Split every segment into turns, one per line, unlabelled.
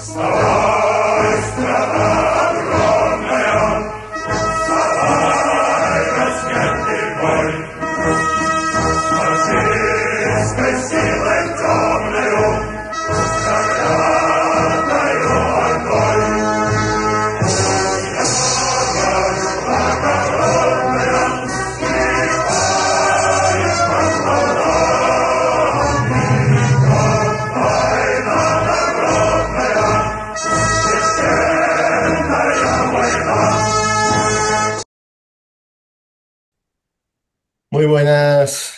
Salah.
Muy buenas,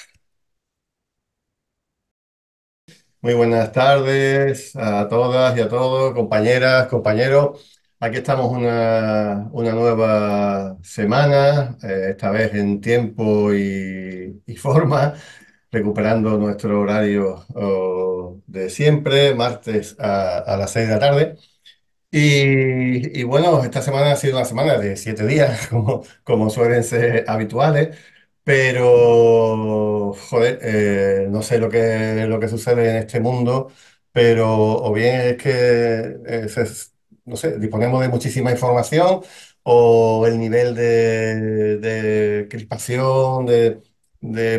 muy buenas tardes a todas y a todos, compañeras, compañeros. Aquí estamos una, nueva semana, eh, esta vez en tiempo y, forma, recuperando nuestro horario de siempre, martes a, las seis de la tarde. Y, bueno, esta semana ha sido una semana de siete días, como, como suelen ser habituales. Pero, joder, eh, no sé lo que, lo que sucede en este mundo, pero o bien es que, eh, no sé, disponemos de muchísima información o el nivel de, de crispación, de,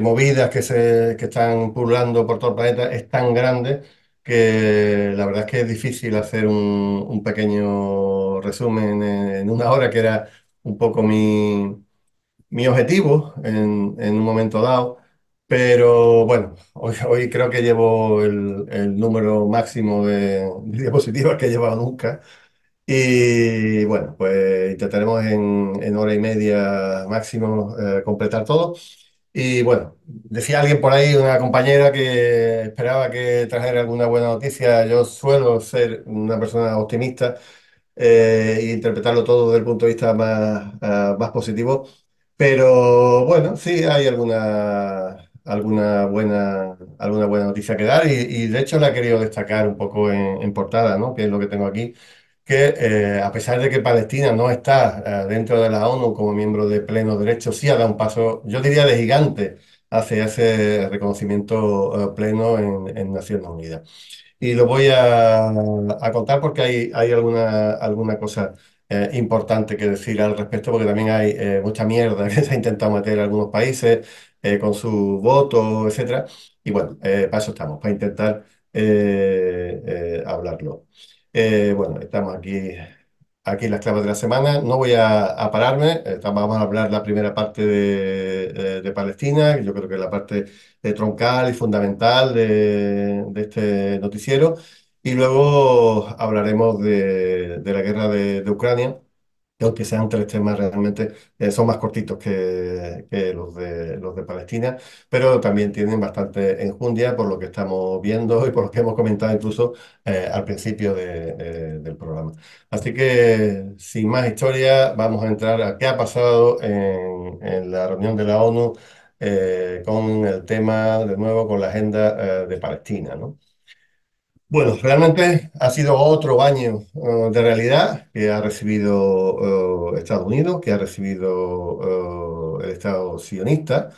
movidas que, se, están pululando por todo el planeta es tan grande que la verdad es que es difícil hacer un, pequeño resumen en una hora, que era un poco mi mi objetivo en, un momento dado, pero bueno, hoy, hoy creo que llevo el, número máximo de, diapositivas que he llevado nunca. Y bueno, pues intentaremos en, en hora y media máximo eh, completar todo. Y bueno, decía alguien por ahí, una compañera que esperaba que trajera alguna buena noticia. Yo suelo ser una persona optimista e interpretarlo todo desde el punto de vista más, ah, más positivo. Pero bueno, sí hay alguna, alguna, buena, alguna buena noticia que dar y, de hecho la he querido destacar un poco en, portada, que es lo que tengo aquí, que eh, a pesar de que Palestina no está eh, dentro de la ONU como miembro de pleno derecho, sí ha dado un paso, yo diría, de gigante hacia ese reconocimiento eh, pleno en, Naciones Unidas. Y lo voy a, contar porque hay, alguna, alguna cosa eh, importante que decir al respecto, porque también hay eh, mucha mierda que se ha intentado meter en algunos países eh, con su voto, etcétera. Y bueno, para eso estamos, para intentar hablarlo. bueno, estamos aquí, aquí en las claves de la semana. No voy a, pararme, vamos a hablar la primera parte de, Palestina, que yo creo que es la parte de troncal y fundamental de este noticiero. Y luego hablaremos de, de, la guerra de, Ucrania, aunque sean tres temas realmente, eh, son más cortitos que, los, de, los de Palestina, pero también tienen bastante enjundia por lo que estamos viendo y por lo que hemos comentado incluso eh, al principio del programa. Así que, sin más historia, vamos a entrar a qué ha pasado en, la reunión de la ONU. Eh, con el tema de nuevo con la agenda de Palestina. ¿no? Bueno, realmente ha sido otro baño eh, de realidad que ha recibido eh, Estados Unidos, que ha recibido eh, el Estado sionista,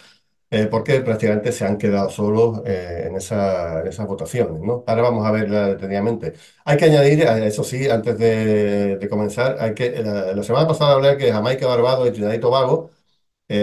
porque prácticamente se han quedado solos en, esa, esas votaciones. ¿no? Ahora vamos a verla detenidamente. Hay que añadir, eso sí, antes de, comenzar, hay que, la, semana pasada hablé que Jamaica, Barbados y Trinidad y Tobago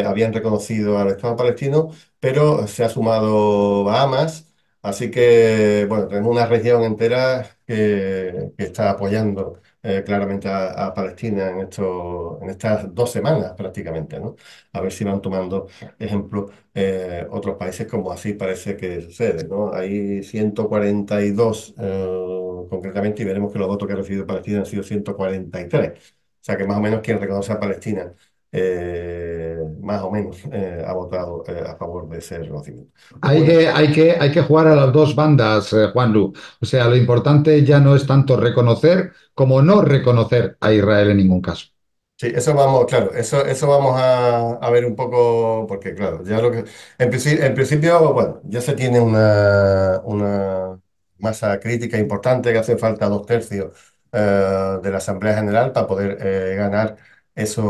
habían reconocido al Estado palestino, pero se ha sumado Bahamas Así que, bueno, tenemos una región entera que, está apoyando eh, claramente a, Palestina en, esto, en estas dos semanas prácticamente, ¿no? A ver si van tomando ejemplo eh, otros países como así parece que sucede, ¿no? Hay 142 eh, concretamente y veremos que los votos que ha recibido Palestina han sido 143. O sea que más o menos quiere reconocer a Palestina eh, más o menos eh, ha votado eh, a favor de ese reconocimiento.
Hay que, hay, que, hay que jugar a las dos bandas, Juan Lu. O sea, lo importante ya no es tanto reconocer como no reconocer a Israel en ningún caso.
Sí, eso vamos, claro, eso, eso vamos a, ver un poco, porque claro, ya lo que. En, principio, bueno, ya se tiene una, una masa crítica importante que hace falta dos tercios de la Asamblea General para poder ganar esos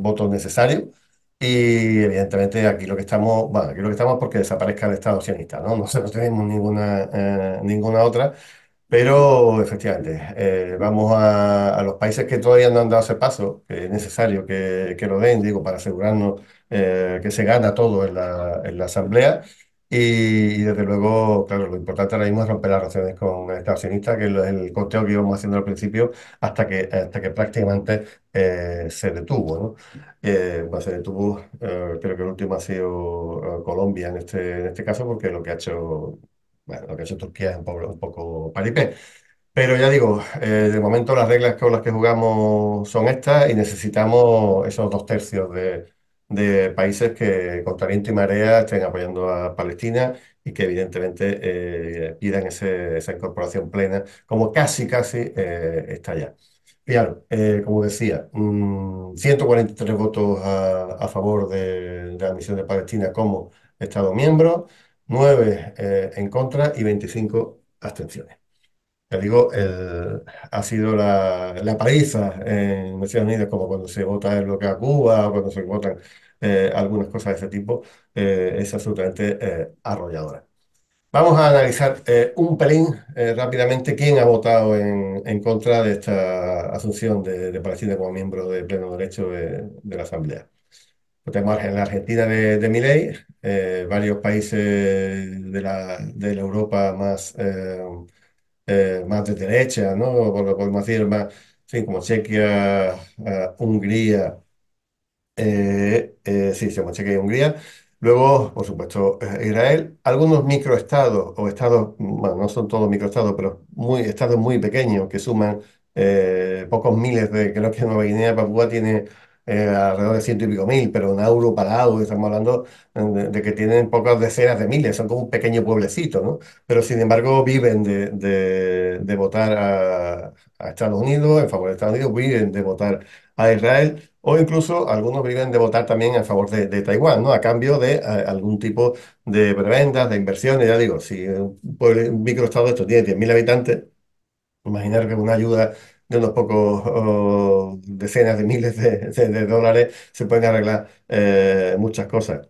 votos necesarios. Y evidentemente aquí lo que estamos, bueno, aquí lo que estamos porque desaparezca el Estado sionista, ¿no? No, tenemos ninguna, eh, ninguna otra, pero efectivamente, eh, vamos a, los países que todavía no han dado ese paso, que es necesario que, lo den, digo, para asegurarnos eh, que se gana todo en la, en la Asamblea. Y desde luego, claro, lo importante ahora mismo es romper las relaciones con el Estado que es el conteo que íbamos haciendo al principio, hasta que, hasta que prácticamente eh, se detuvo, ¿no? Eh, bueno, se detuvo, eh, creo que el último ha sido eh, Colombia en este, en este caso, porque lo que ha hecho, bueno, lo que ha hecho Turquía es un poco, paripé. Pero ya digo, de momento las reglas con las que jugamos son estas y necesitamos esos dos tercios de, de países que contra viento y marea estén apoyando a Palestina y que evidentemente eh, pidan esa incorporación plena, como casi, casi eh, está ya. Y eh, como decía, 143 mm, votos a, favor de, de, la admisión de Palestina como Estado miembro, 9 eh, en contra y 25 abstenciones digo, el, ha sido la, la, paliza en Naciones Unidos, como cuando se vota el bloque a Cuba, o cuando se votan eh, algunas cosas de ese tipo, eh, es absolutamente eh, arrolladora. Vamos a analizar un pelín rápidamente quién ha votado en, contra de esta asunción de, de Palestina como miembro de pleno derecho de, la Asamblea. Tenemos en la Argentina de, de Milei, varios países de la, de la Europa más eh, más de derecha, ¿no? podemos decir más, como Chequia, eh, Hungría, eh, sí, Chequia y Hungría. Luego, por supuesto, Israel, algunos microestados o estados, bueno, no son todos microestados, pero muy, estados muy pequeños que suman pocos miles de, creo que Nueva Guinea, Papúa tiene eh, alrededor de ciento y pico mil, pero euro parado estamos hablando eh, de, que tienen pocas decenas de miles, son como un pequeño pueblecito, ¿no? Pero sin embargo viven de, votar a, Estados Unidos, en favor de Estados Unidos, viven de votar a Israel, o incluso algunos viven de votar también a favor de, Taiwán, ¿no? A cambio de eh, algún tipo de preventas, de inversiones, ya digo, si un, pueblo, un microestado esto tiene 10.000 habitantes, imaginar que una ayuda unos pocos decenas de miles de, dólares se pueden arreglar eh, muchas cosas.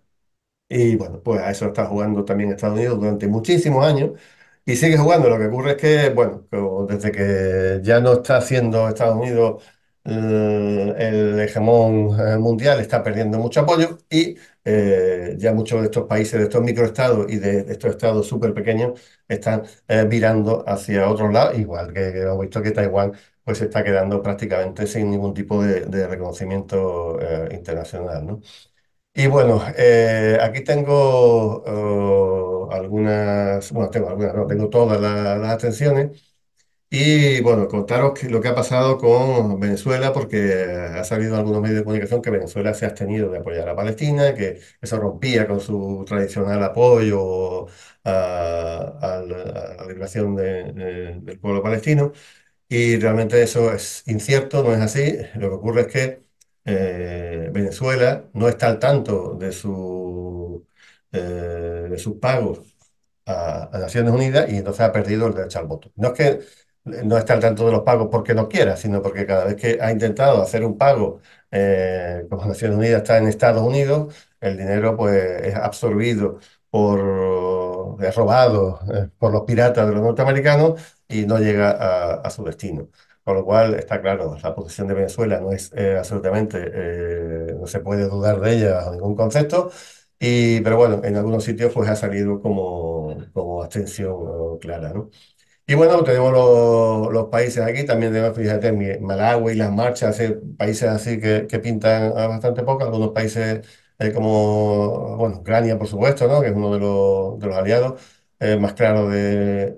Y bueno, pues a eso está jugando también Estados Unidos durante muchísimos años y sigue jugando. Lo que ocurre es que, bueno, desde que ya no está siendo Estados Unidos eh, el hegemón eh, mundial, está perdiendo mucho apoyo y ya muchos de estos países, de estos microestados y de, estos estados súper pequeños, están mirando virando hacia otro lado, igual que hemos visto que Taiwán pues se está quedando prácticamente sin ningún tipo de, reconocimiento eh, internacional. ¿no? Y bueno, eh, aquí tengo oh, algunas, bueno, tengo algunas, no, tengo todas las, atenciones. Y bueno, contaros lo que ha pasado con Venezuela, porque ha salido algunos medios de comunicación que Venezuela se ha abstenido de apoyar a Palestina, que eso rompía con su tradicional apoyo a, la, liberación eh, del pueblo palestino y realmente eso es incierto, no es así. Lo que ocurre es que eh, Venezuela no está al tanto de, su, eh, de sus pagos a, Naciones Unidas y entonces ha perdido el derecho al voto. No es que no está al tanto de los pagos porque no quiera, sino porque cada vez que ha intentado hacer un pago, eh, como Naciones Unidas está en Estados Unidos, el dinero pues es absorbido por es robado por los piratas de los norteamericanos y no llega a, su destino. Con lo cual, está claro, la posición de Venezuela no es eh, absolutamente, eh, no se puede dudar de ella ningún concepto, y, pero bueno, en algunos sitios pues ha salido como, como abstención clara, ¿no? Y bueno, tenemos los, países aquí, también tenemos, fíjate, Malawi, las marchas, eh, países así que, que pintan bastante poco, algunos países como, bueno, Ucrania, por supuesto, ¿no? Que es uno de los, de los aliados más claros de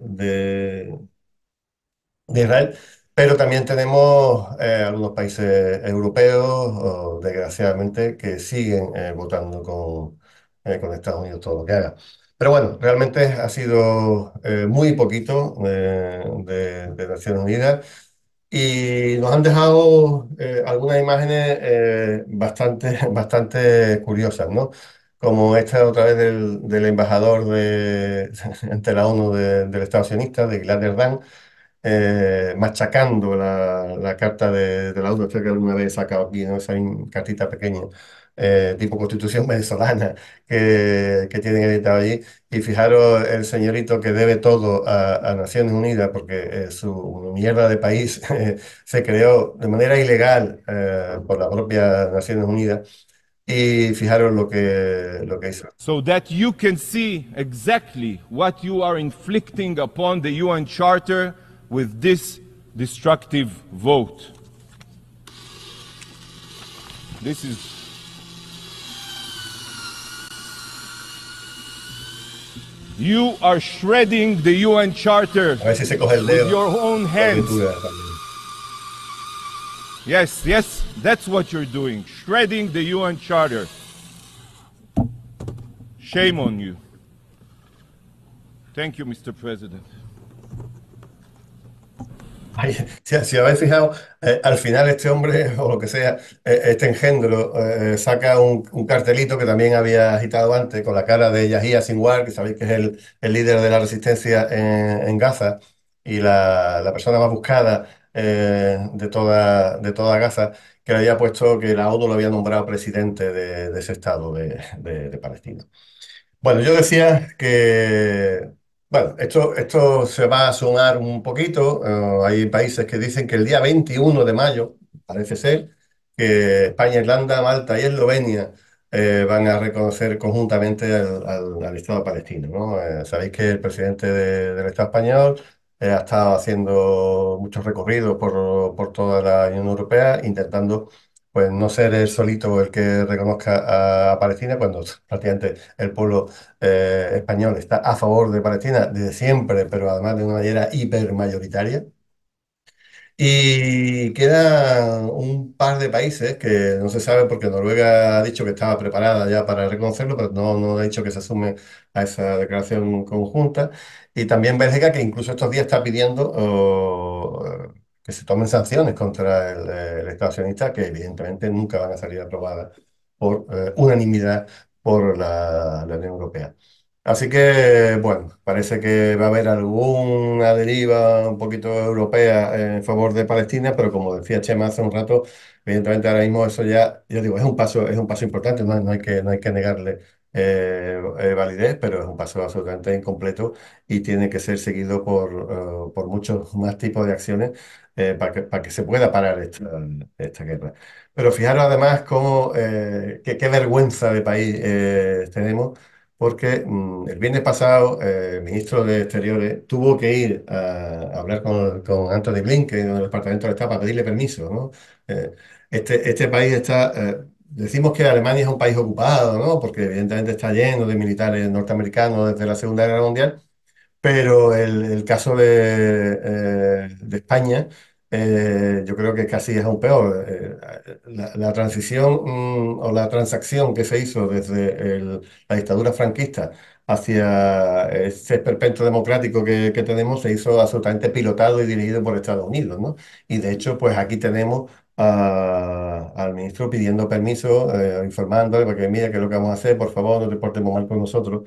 de Israel, pero también tenemos eh, algunos países europeos, desgraciadamente, que siguen eh, votando con, eh, con Estados Unidos todo lo que haga. Pero bueno, realmente ha sido muy poquito de, Naciones Unidas y nos han dejado algunas imágenes bastante, bastante curiosas, ¿no? como esta otra vez del, del embajador de, ante la ONU del Estado sionista, de Gilad Dan. Eh, machacando la, la, carta de, la UDO, que alguna vez saca sacado aquí, ¿no? esa cartita pequeña, eh, tipo constitución venezolana que, que tienen editado allí. Y fijaros el señorito que debe todo a, Naciones Unidas, porque eh, su mierda de país se creó de manera ilegal por la propia Naciones Unidas. Y fijaros lo que, lo que hizo. So that you can see exactly what you are inflicting upon the UN Charter with this
destructive vote. This is You are shredding the UN Charter with your own hands. Yes, yes, that's what you're doing. Shredding the UN Charter. Shame on you. Thank you, Mr. President.
si, habéis fijado, eh, al final este hombre, o lo que sea, eh, este engendro, eh, saca un, cartelito que también había agitado antes con la cara de Yahya Sinwar, que sabéis que es el, líder de la resistencia en, Gaza y la, persona más buscada de, toda, de toda Gaza, que le había puesto que la ONU lo había nombrado presidente de, ese estado de Palestina. Bueno, yo decía que bueno, esto, esto se va a sumar un poquito. Eh, hay países que dicen que el día 21 de mayo, parece ser, que España, Irlanda, Malta y Eslovenia eh, van a reconocer conjuntamente al, Estado palestino. ¿no? Eh, sabéis que el presidente del Estado español ha estado haciendo muchos recorridos por, por toda la Unión Europea intentando pues no ser el solito el que reconozca a Palestina cuando prácticamente el pueblo eh, español está a favor de Palestina desde siempre, pero además de una manera hipermayoritaria. Y quedan un par de países que no se sabe porque Noruega ha dicho que estaba preparada ya para reconocerlo, pero no, no ha dicho que se asume a esa declaración conjunta. Y también Bélgica, que incluso estos días está pidiendo que se tomen sanciones contra el, eh, el Estado sionista, que evidentemente nunca van a salir aprobadas por eh, unanimidad por la, Unión Europea. Así que, bueno, parece que va a haber alguna deriva un poquito europea en favor de Palestina, pero como decía Chema hace un rato, evidentemente ahora mismo eso ya, yo digo, es un paso, es un paso importante, no, no hay, que, no hay que negarle eh, validez, pero es un paso absolutamente incompleto y tiene que ser seguido por, por muchos más tipos de acciones eh, para, que, que se pueda parar esta, esta guerra. Pero fijaros además cómo, eh, qué, vergüenza de país eh, tenemos, porque mm, el viernes pasado el ministro de Exteriores tuvo que ir a, hablar con, con Anthony Blinken el Departamento de Estado para pedirle permiso. ¿no? este, este país está... Decimos que Alemania es un país ocupado, ¿no? Porque evidentemente está lleno de militares norteamericanos desde la Segunda Guerra Mundial, pero el, el caso de, eh, de España, eh, yo creo que casi es aún peor. Eh, la, transición mm, o la transacción que se hizo desde la dictadura franquista hacia ese perpetuo democrático que, que, tenemos se hizo absolutamente pilotado y dirigido por Estados Unidos, ¿no? Y de hecho, pues aquí tenemos al ministro pidiendo permiso, informándole, porque mira, que es lo que vamos a hacer? Por favor, no te portemos mal con nosotros.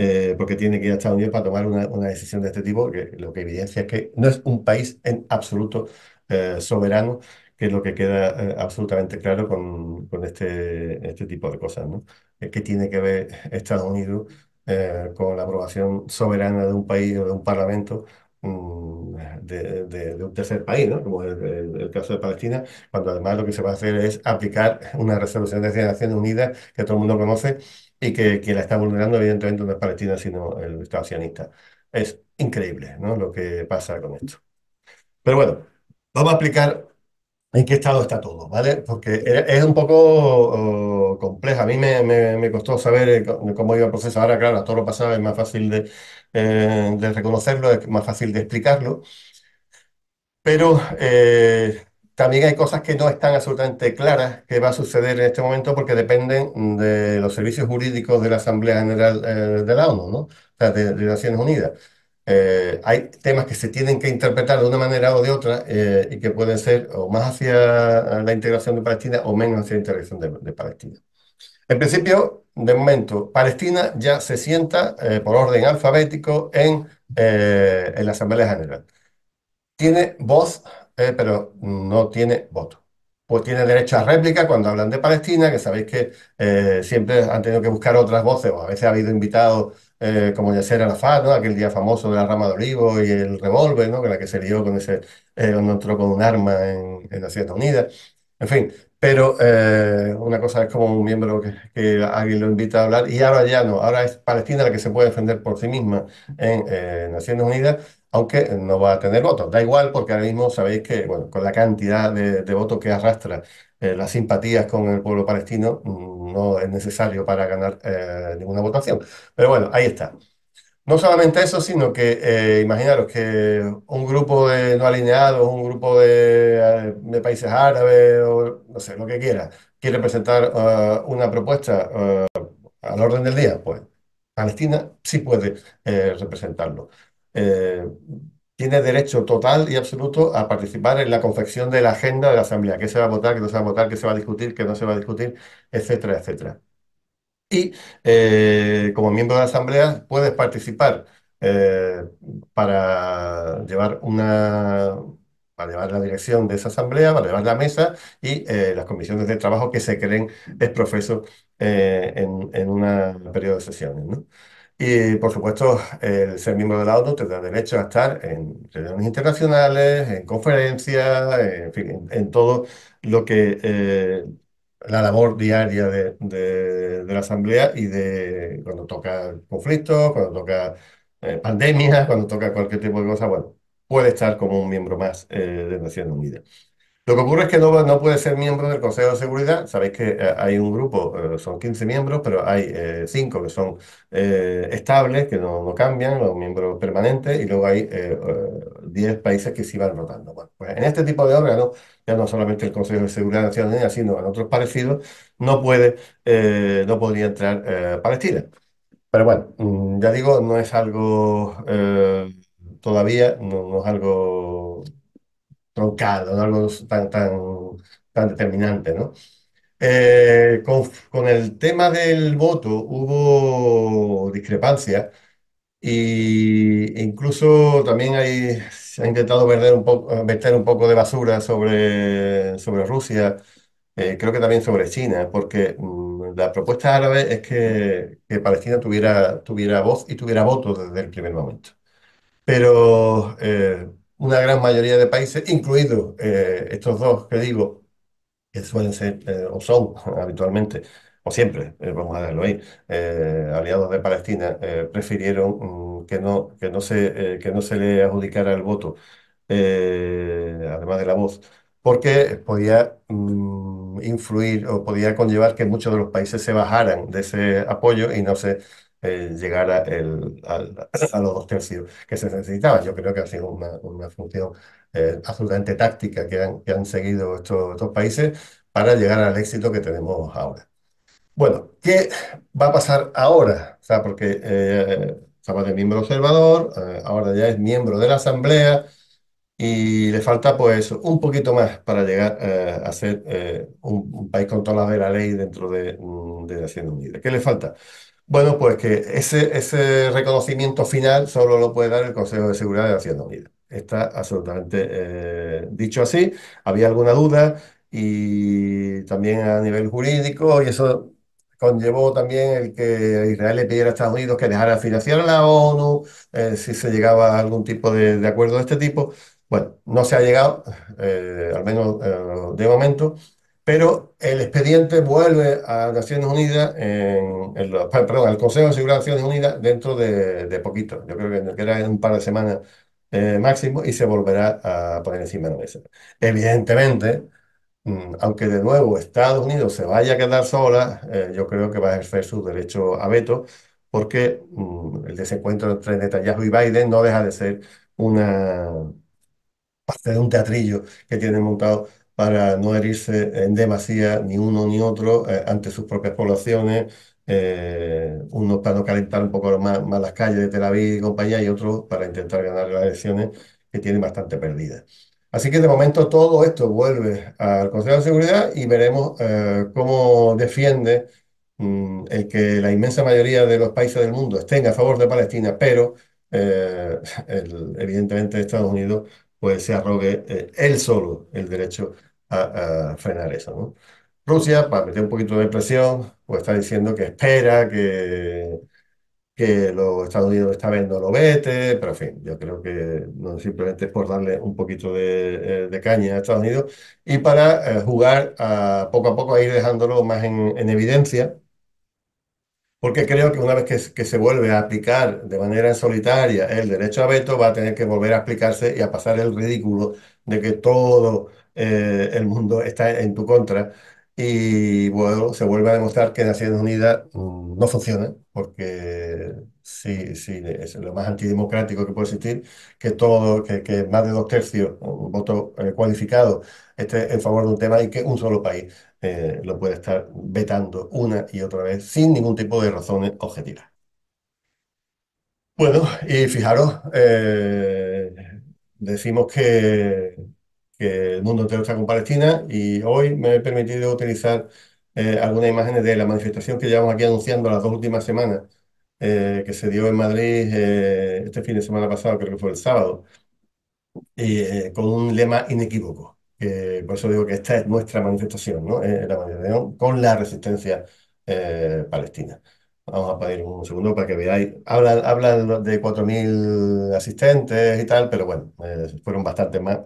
Eh, porque tiene que ir a Estados Unidos para tomar una, una decisión de este tipo, que lo que evidencia es que no es un país en absoluto eh, soberano, que es lo que queda eh, absolutamente claro con, con, este, este tipo de cosas, ¿no? ¿Qué tiene que ver Estados Unidos con la aprobación soberana de un país o de un parlamento? Mm, de, de, un tercer país, ¿no? como es el, caso de Palestina, cuando además lo que se va a hacer es aplicar una resolución de Naciones Unidas que todo el mundo conoce, y que, la está vulnerando evidentemente no es Palestina, sino el Estado sionista. Es increíble ¿no? lo que pasa con esto. Pero bueno, vamos a explicar en qué estado está todo, ¿vale? Porque es un poco oh, complejo. A mí me, costó saber eh, cómo iba el proceso. Ahora, claro, todo lo pasado es más fácil de, eh, reconocerlo, es más fácil de explicarlo. Pero eh, también hay cosas que no están absolutamente claras que va a suceder en este momento porque dependen de los servicios jurídicos de la Asamblea General eh, de la ONU, ¿no? de, Naciones Unidas. Eh, hay temas que se tienen que interpretar de una manera o de otra eh, y que pueden ser o más hacia la integración de Palestina o menos hacia la integración de, Palestina. En principio, de momento, Palestina ya se sienta por orden alfabético en, en la Asamblea General. Tiene voz eh, pero no tiene voto. Pues tiene derecho a réplica cuando hablan de Palestina, que sabéis que eh, siempre han tenido que buscar otras voces, o a veces ha habido invitados eh, como Yasser Arafat, ¿no? aquel día famoso de la rama de olivo y el revólver, ¿no? que la que se lió con ese, eh, cuando entró con un arma en, Naciones Unidas. En fin, pero una cosa es como un miembro que, alguien lo invita a hablar y ahora ya no, ahora es Palestina la que se puede defender por sí misma en Naciones Unidas aunque no va a tener votos. Da igual porque ahora mismo sabéis que, bueno, con la cantidad de, votos que arrastra eh, las simpatías con el pueblo palestino, mm, no es necesario para ganar eh, ninguna votación. Pero bueno, ahí está. No solamente eso, sino que eh, imaginaros que un grupo de no alineados, un grupo de, países árabes, o no sé, lo que quiera, quiere presentar una propuesta al orden del día, pues Palestina sí puede representarlo. Eh, tiene derecho total y absoluto a participar en la confección de la agenda de la Asamblea, qué se va a votar, qué no se va a votar, qué se va a discutir, qué no se va a discutir, etcétera, etcétera. Y eh, como miembro de la Asamblea puedes participar eh, para llevar una para llevar la dirección de esa asamblea, para llevar la mesa y las comisiones de trabajo que se creen es profeso en, en un periodo de sesiones. ¿no? Y por supuesto, el ser miembro de la ONU te da derecho a estar en reuniones internacionales, en conferencias, en fin, en, todo lo que eh, la labor diaria de, la Asamblea y de cuando toca conflictos, cuando toca eh, pandemias, cuando toca cualquier tipo de cosa, bueno, puede estar como un miembro más eh, de Naciones Unidas. Lo que ocurre es que no, no puede ser miembro del Consejo de Seguridad. Sabéis que eh, hay un grupo, eh, son 15 miembros, pero hay 5 eh, que son estables, que no, cambian, los miembros permanentes, y luego hay 10 países que sí van rotando. pues en este tipo de órganos, ya no solamente el Consejo de Seguridad de Naciones Unidas, sino en otros parecidos, no puede, no podría entrar Palestina. Pero bueno, mm, ya digo, no es algo todavía, no es algo troncal algo tan, tan, tan determinante, ¿no? Eh, con, el tema del voto hubo discrepancias e incluso también hay, se ha intentado meter un, poco, un poco de basura sobre, sobre Rusia, eh, creo que también sobre China, porque mm, la propuesta árabe es que, Palestina tuviera, tuviera voz y tuviera voto desde el primer momento. Pero eh, una gran mayoría de países, incluidos eh, estos dos que digo, que suelen ser eh, o son habitualmente, o siempre, eh, vamos a verlo ahí, aliados de Palestina, prefirieron mm, que, no, que, no se, que no se le adjudicara el voto, además de la voz, porque podía mm, influir o podía conllevar que muchos de los países se bajaran de ese apoyo y no se llegar a, el, a los dos tercios que se necesitaban. Yo creo que ha sido una, función eh, absolutamente táctica que han, que han seguido estos, estos países para llegar al éxito que tenemos ahora. Bueno, ¿qué va a pasar ahora? O sea, porque eh, de miembro observador, eh, ahora ya es miembro de la Asamblea y le falta pues un poquito más para llegar eh, a ser un, país con toda de la ley dentro de, la mm, de ¿Qué le falta? Bueno, pues que ese, reconocimiento final solo lo puede dar el Consejo de Seguridad de Naciones Unidas. Está absolutamente eh, dicho así. Había alguna duda y también a nivel jurídico y eso conllevó también el que Israel le pidiera a Estados Unidos que dejara financiar a la ONU eh, si se llegaba a algún tipo de, acuerdo de este tipo. Bueno, no se ha llegado, eh, al menos de momento. Pero el expediente vuelve a Naciones Unidas, en, al Consejo de Seguridad de Naciones Unidas dentro de, poquito. Yo creo que en un par de semanas eh, máximo y se volverá a poner encima de la Evidentemente, mm, aunque de nuevo Estados Unidos se vaya a quedar sola, eh, yo creo que va a ejercer su derecho a veto, porque mm, el desencuentro entre Netanyahu y Biden no deja de ser una parte de un teatrillo que tienen montado para no herirse en demasía ni uno ni otro eh, ante sus propias poblaciones, eh, unos para no calentar un poco más, las calles de Tel Aviv y compañía, y otros para intentar ganar las elecciones que tienen bastante perdidas. Así que de momento todo esto vuelve al Consejo de Seguridad y veremos eh, cómo defiende mm, el que la inmensa mayoría de los países del mundo estén a favor de Palestina, pero eh, evidentemente Estados Unidos pues se arrogue él solo el derecho a, frenar eso, ¿no? Rusia, para meter un poquito de presión, pues está diciendo que espera, que, que los Estados Unidos está viendo lo vete, pero en fin, yo creo que no simplemente es por darle un poquito de, eh, caña a Estados Unidos y para eh, jugar a, poco a poco a ir dejándolo más en, evidencia, porque creo que una vez que, que, se vuelve a aplicar de manera solitaria el derecho a veto, va a tener que volver a aplicarse y a pasar el ridículo de que todo eh, el mundo está en tu contra. Y bueno, se vuelve a demostrar que Naciones Unidas mm, no funciona, porque sí, sí, es lo más antidemocrático que puede existir, que todo, que, que más de dos tercios, mm, voto eh, cualificado esté en favor de un tema y que un solo país eh, lo puede estar vetando una y otra vez sin ningún tipo de razones objetivas. Bueno, y fijaros, eh, decimos que que el mundo entero está con Palestina y hoy me he permitido utilizar eh, algunas imágenes de la manifestación que llevamos aquí anunciando las dos últimas semanas, eh, que se dio en Madrid eh, este fin de semana pasado, creo que fue el sábado, y, con un lema inequívoco. por eso digo que esta es nuestra manifestación, ¿no? la manifestación con la resistencia palestina. Vamos a pedir un segundo para que veáis. Hablan, hablan de 4.000 asistentes y tal, pero bueno, fueron bastante más.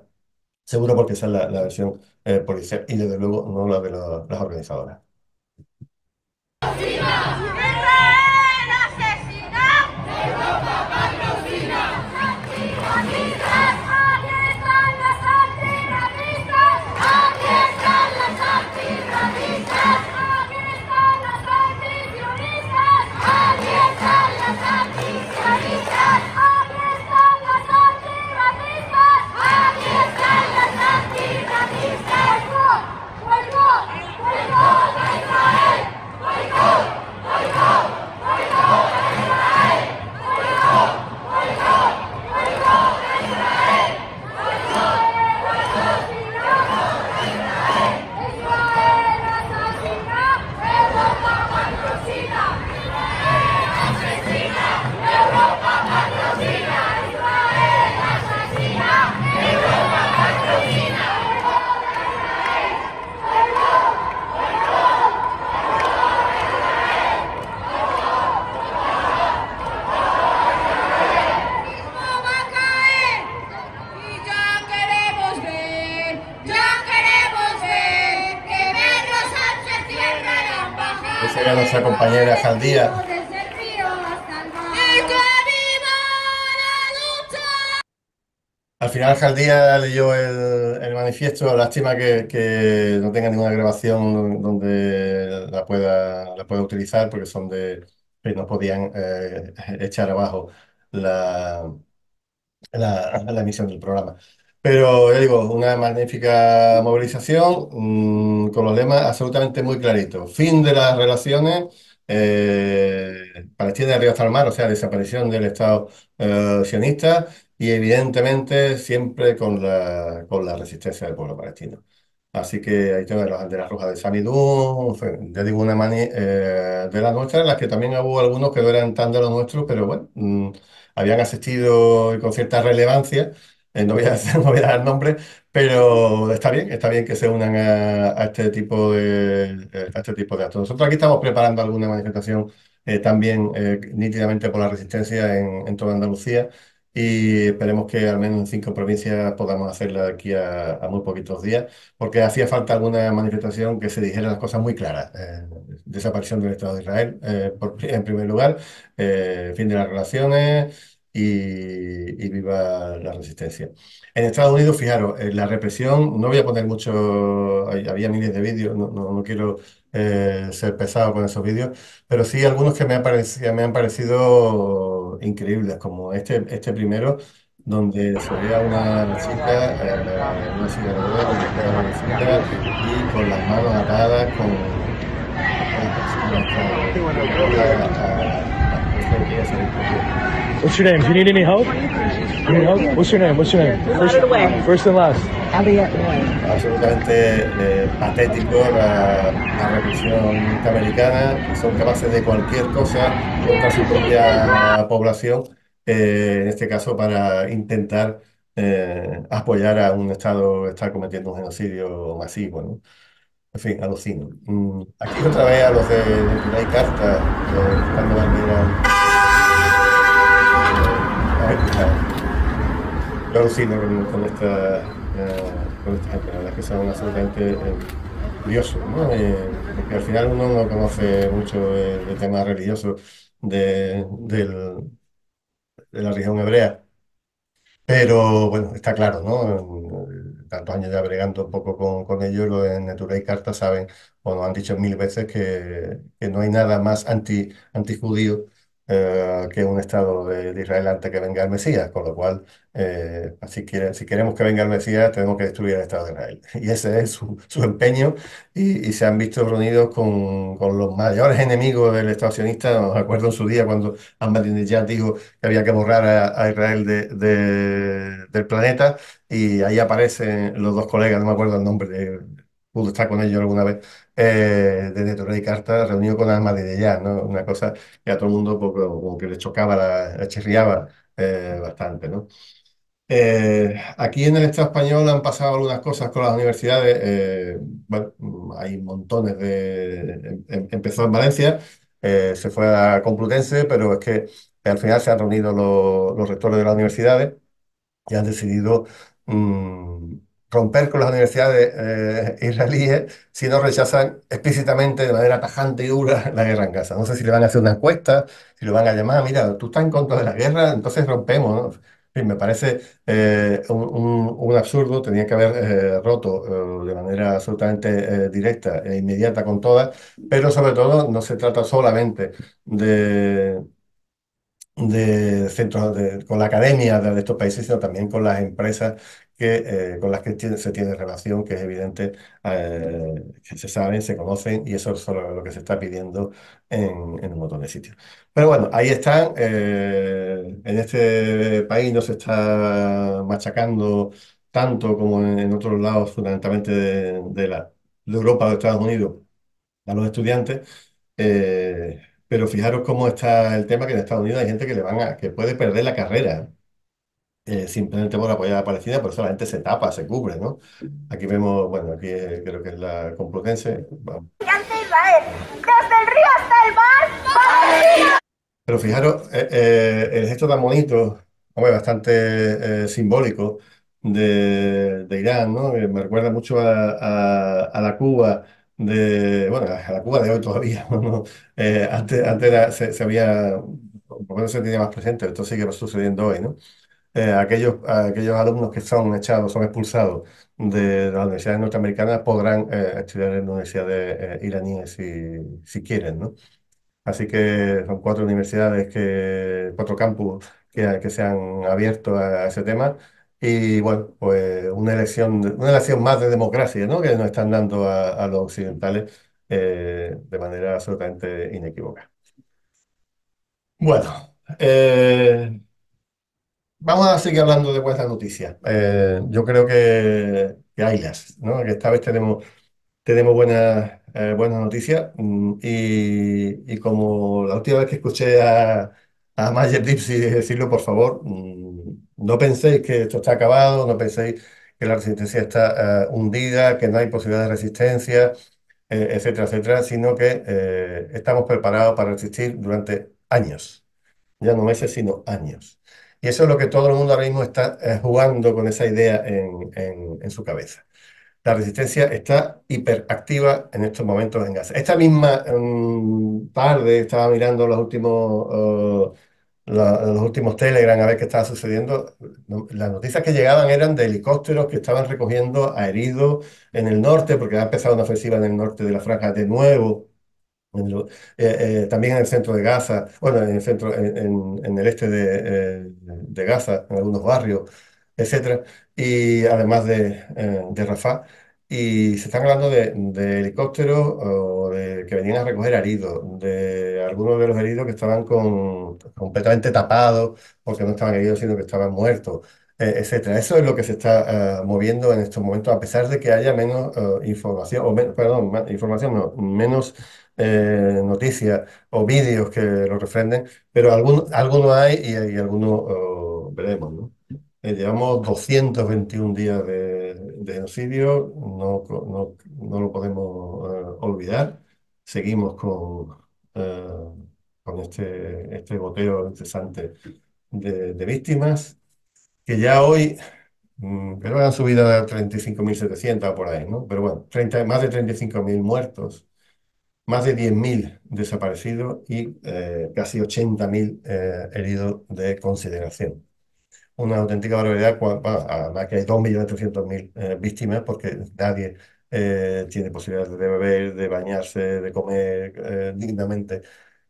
Seguro porque esa es la, versión eh, policial y desde luego no la de las organizadoras. día leyó el, manifiesto, lástima que, no tenga ninguna grabación donde la pueda, la pueda utilizar porque son de que no podían eh, echar abajo la, la, emisión del programa. Pero ya digo, una magnífica movilización mm, con los lemas absolutamente muy claritos. Fin de las relaciones eh, Palestina de Río hasta el mar, o sea, desaparición del Estado eh, sionista y evidentemente siempre con la, con la resistencia del pueblo palestino. Así que ahí tenemos las banderas rojas de Sanidú ya digo, una de las nuestras, en las que también hubo algunos que no eran tan de los nuestros, pero bueno, mm, habían asistido con cierta relevancia. Eh, no, voy a, no voy dar nombres, pero está bien, está bien que se unan a, este tipo de este tipo de actos. Nosotros aquí estamos preparando alguna manifestación eh, también eh, nítidamente por la resistencia en, en toda Andalucía y esperemos que al menos en cinco provincias podamos hacerla aquí a, muy poquitos días, porque hacía falta alguna manifestación que se dijera las cosas muy claras. Eh, desaparición del Estado de Israel, eh, en primer lugar, eh, fin de las relaciones y, y, viva la resistencia. En Estados Unidos, fijaros, la represión, no voy a poner mucho, había miles de vídeos, no, no, no quiero ser pesado con esos vídeos, pero sí algunos que me, han parecido, me han parecido increíbles, como este, este primero, donde se veía una chica, una con con las manos atadas,
¿Cuál What's your name? What's your name?
First, first and last. Absolutamente eh, patético la, la represión norteamericana. son capaces de cualquier cosa contra su propia población, eh, en este caso para intentar eh, apoyar a un Estado que está cometiendo un genocidio masivo. En fin, alucino. Mm, aquí otra vez a los de, la Carta, eh, cuando bandera. Claro, con, esta, eh, estas que son absolutamente eh, curiosos, eh, porque al final uno no conoce mucho el, tema religioso de, del, de la religión hebrea. Pero bueno, está claro, ¿no? Tantos años ya bregando un poco con, con ellos, lo de Natura y Carta saben, o nos han dicho mil veces que, no hay nada más anti, anti judío eh, que un Estado de, Israel antes que venga el Mesías, con lo cual, eh, si, si queremos que venga el Mesías, tenemos que destruir el Estado de Israel. Y ese es su, su empeño y, se han visto reunidos con, con, los mayores enemigos del Estado sionista. Nos acuerdo en su día cuando Ahmadinejad dijo que había que borrar a, Israel de, del planeta y ahí aparecen los dos colegas, no me acuerdo el nombre, pude estar con ellos alguna vez eh, desde Torre y Carta reunido con alma de ya, ¿no? Una cosa que a todo el mundo pues, que le chocaba, la, la chirriaba eh, bastante, ¿no? Eh, aquí en el Estado español han pasado algunas cosas con las universidades, bueno, hay montones de... Em, em, empezó en Valencia, se fue a Complutense, pero es que al final se han reunido los, rectores de las universidades y han decidido... Mm, romper con las universidades eh, israelíes si no rechazan explícitamente, de manera tajante y dura, la guerra en Gaza. No sé si le van a hacer una encuesta, si lo van a llamar, mira, tú estás en contra de la guerra, entonces rompemos. me parece eh, un, absurdo, tenía que haber eh, roto de manera absolutamente directa e inmediata con todas, pero sobre todo no se trata solamente de de centros con la academia de, estos países, sino también con las empresas que, eh, con las que se tiene relación, que es evidente eh, que se saben, se conocen y eso es solo lo que se está pidiendo en, en un montón de sitios. Pero bueno, ahí están. Eh, en este país no se está machacando tanto como en, otros lados, fundamentalmente de, la, Europa o de Estados Unidos, a los estudiantes. pero fijaros cómo está el tema que en Estados Unidos hay gente que le van a, que puede perder la carrera eh, simplemente por pues apoyada Palestina, por eso la gente se tapa, se cubre, ¿no? Aquí vemos, bueno, aquí eh, creo que es la Complutense.
río hasta el mar.
Pero fijaros, eh, eh, el gesto tan bonito, hombre, bastante simbólico de, Irán, ¿no? Me recuerda mucho a, la Cuba de, bueno, a la Cuba de hoy todavía, ¿no? antes, se, se, había, por lo menos se tenía más presente, esto sigue sucediendo hoy, ¿no? Eh, aquellos, aquellos alumnos que son echados, son expulsados de las universidades norteamericanas podrán eh, estudiar en universidades eh, iraníes si, si quieren, ¿no? Así que son cuatro universidades, que, cuatro campus que, que se han abierto a, ese tema. Y bueno, pues una elección, una elección más de democracia, ¿no? Que nos están dando a, los occidentales de manera absolutamente inequívoca. Bueno, eh, Vamos a seguir hablando de buenas noticias. Eh, yo creo que, haylas, ¿no? Que esta vez tenemos, tenemos buenas, eh, noticias. Mm, y, como la última vez que escuché a, a Mayer Dipsy decirlo, por favor, mm, no penséis que esto está acabado, no penséis que la resistencia está eh, hundida, que no hay posibilidad de resistencia, etcétera, etcétera, sino que estamos preparados para resistir durante años, ya no meses, sino años. Y eso es lo que todo el mundo ahora mismo está eh, jugando con esa idea en, en, su cabeza. La resistencia está hiperactiva en estos momentos en Gaza. Esta misma mm, tarde estaba mirando los últimos, oh, los últimos Telegram a ver qué estaba sucediendo. las noticias que llegaban eran de helicópteros que estaban recogiendo a heridos en el norte, porque ha empezado una ofensiva en el norte de la franja de nuevo. Eh, eh, también en el centro de Gaza, bueno, en el centro, en, el este eh, de, Gaza, en algunos barrios, etcétera, y además de, de Rafah. Y se están hablando de, helicópteros que venían a recoger heridos, de algunos de los heridos que estaban completamente tapados porque no estaban heridos, sino que estaban muertos, etcétera. Eso es lo que se está moviendo en estos momentos, a pesar de que haya menos información, o menos, perdón, información no, menos eh, noticias o vídeos que lo refrenden, pero algunos alguno hay y, algunos veremos. ¿no? Eh, llevamos 221 días de, genocidio, no, no, lo podemos eh, olvidar. Seguimos con, con este, este goteo incesante de, víctimas, que ya hoy pero mm, han subido a 35.700 por ahí, ¿no? Pero bueno, más de 35.000 muertos, más de 10.000 desaparecidos y eh, casi 80.000 eh, heridos de consideración. Una auténtica barbaridad, además que hay 2.300.000 eh, víctimas porque nadie tiene posibilidades de beber, de bañarse, de comer dignamente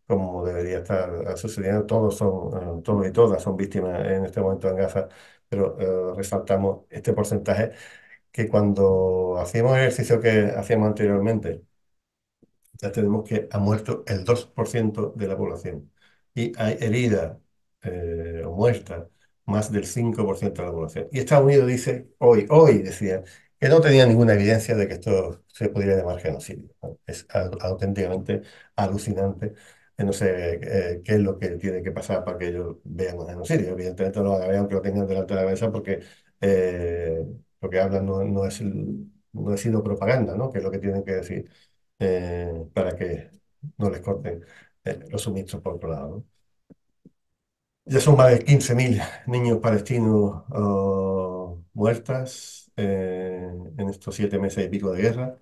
como debería estar sucediendo. Todos son, todos y todas son víctimas en este momento en Gaza, pero resaltamos este porcentaje que cuando hacíamos el ejercicio que hacíamos anteriormente, ya tenemos que ha muerto el 2% de la población y hay herida eh, o muerta más del 5% de la población. Y Estados Unidos dice, hoy, hoy decía, que no tenía ninguna evidencia de que esto se pudiera llamar genocidio. Es auténticamente alucinante. No sé eh, qué es lo que tiene que pasar para que ellos vean un genocidio. Evidentemente no lo van a lo tengan delante de la cabeza porque lo eh, que hablan no, no, es, no sido propaganda, ¿no? que es lo que tienen que decir. Eh, para que no les corten eh, los suministros por otro lado. Ya son más de 15.000 niños palestinos muertos oh, muertas eh, en estos siete meses y pico de guerra.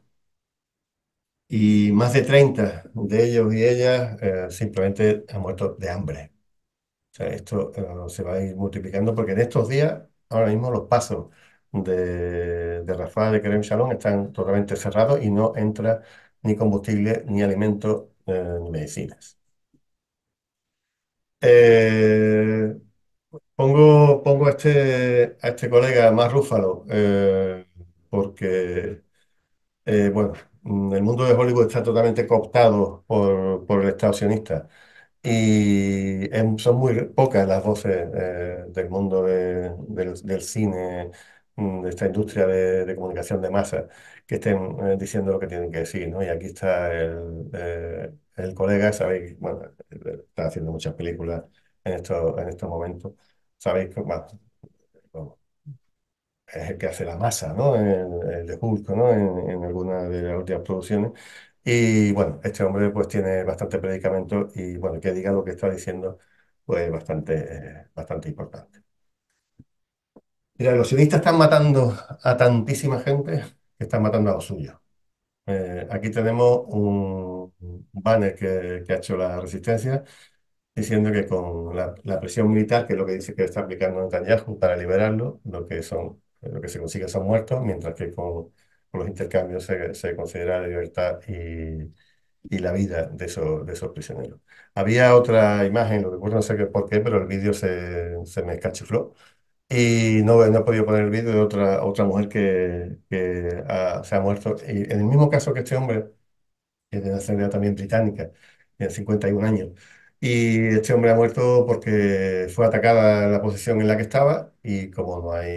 Y más de 30 de ellos y ellas simplemente han muerto de hambre. esto se va a ir multiplicando porque en estos días, ahora mismo, los pasos de, de Rafah, de Kerem Shalom, están totalmente cerrados y no entra ni combustible, ni alimentos, eh, ni medicinas. Eh, pongo, pongo a, este, a este colega más rúfalo eh, porque, bueno, mm, el mundo de Hollywood está totalmente cooptado por, por el Estado sionista y em, son muy pocas las voces del mundo del, cine Mm, de esta industria de, comunicación de masa que estén eh, diciendo lo que tienen que decir, ¿no? Y aquí está el, eh, colega, sabéis, bueno, está haciendo muchas películas en estos en momentos, sabéis que es el que hace la masa, ¿no? El, de Hulk, ¿no? En, algunas alguna de las últimas producciones. Y bueno, este hombre pues tiene bastante predicamento y bueno, que diga lo que está diciendo pues bastante, eh, bastante importante. Mira, los sionistas están matando a tantísima gente que están matando a los suyos. Eh, aquí tenemos un banner que, ha hecho la resistencia diciendo que con la, presión militar, que es lo que dice que está aplicando Netanyahu para liberarlo, lo que, son, lo que se consigue son muertos, mientras que con, los intercambios se, considera la libertad y, la vida de esos, de esos prisioneros. Había otra imagen, lo recuerdo no sé por qué, pero el vídeo se, me cachufló. Y no, no he podido poner el vídeo de otra, otra mujer que, que se ha muerto. Y en el mismo caso que este hombre, que es de nacionalidad también británica, tiene 51 años. Y este hombre ha muerto porque fue atacada la posición en la que estaba y como no hay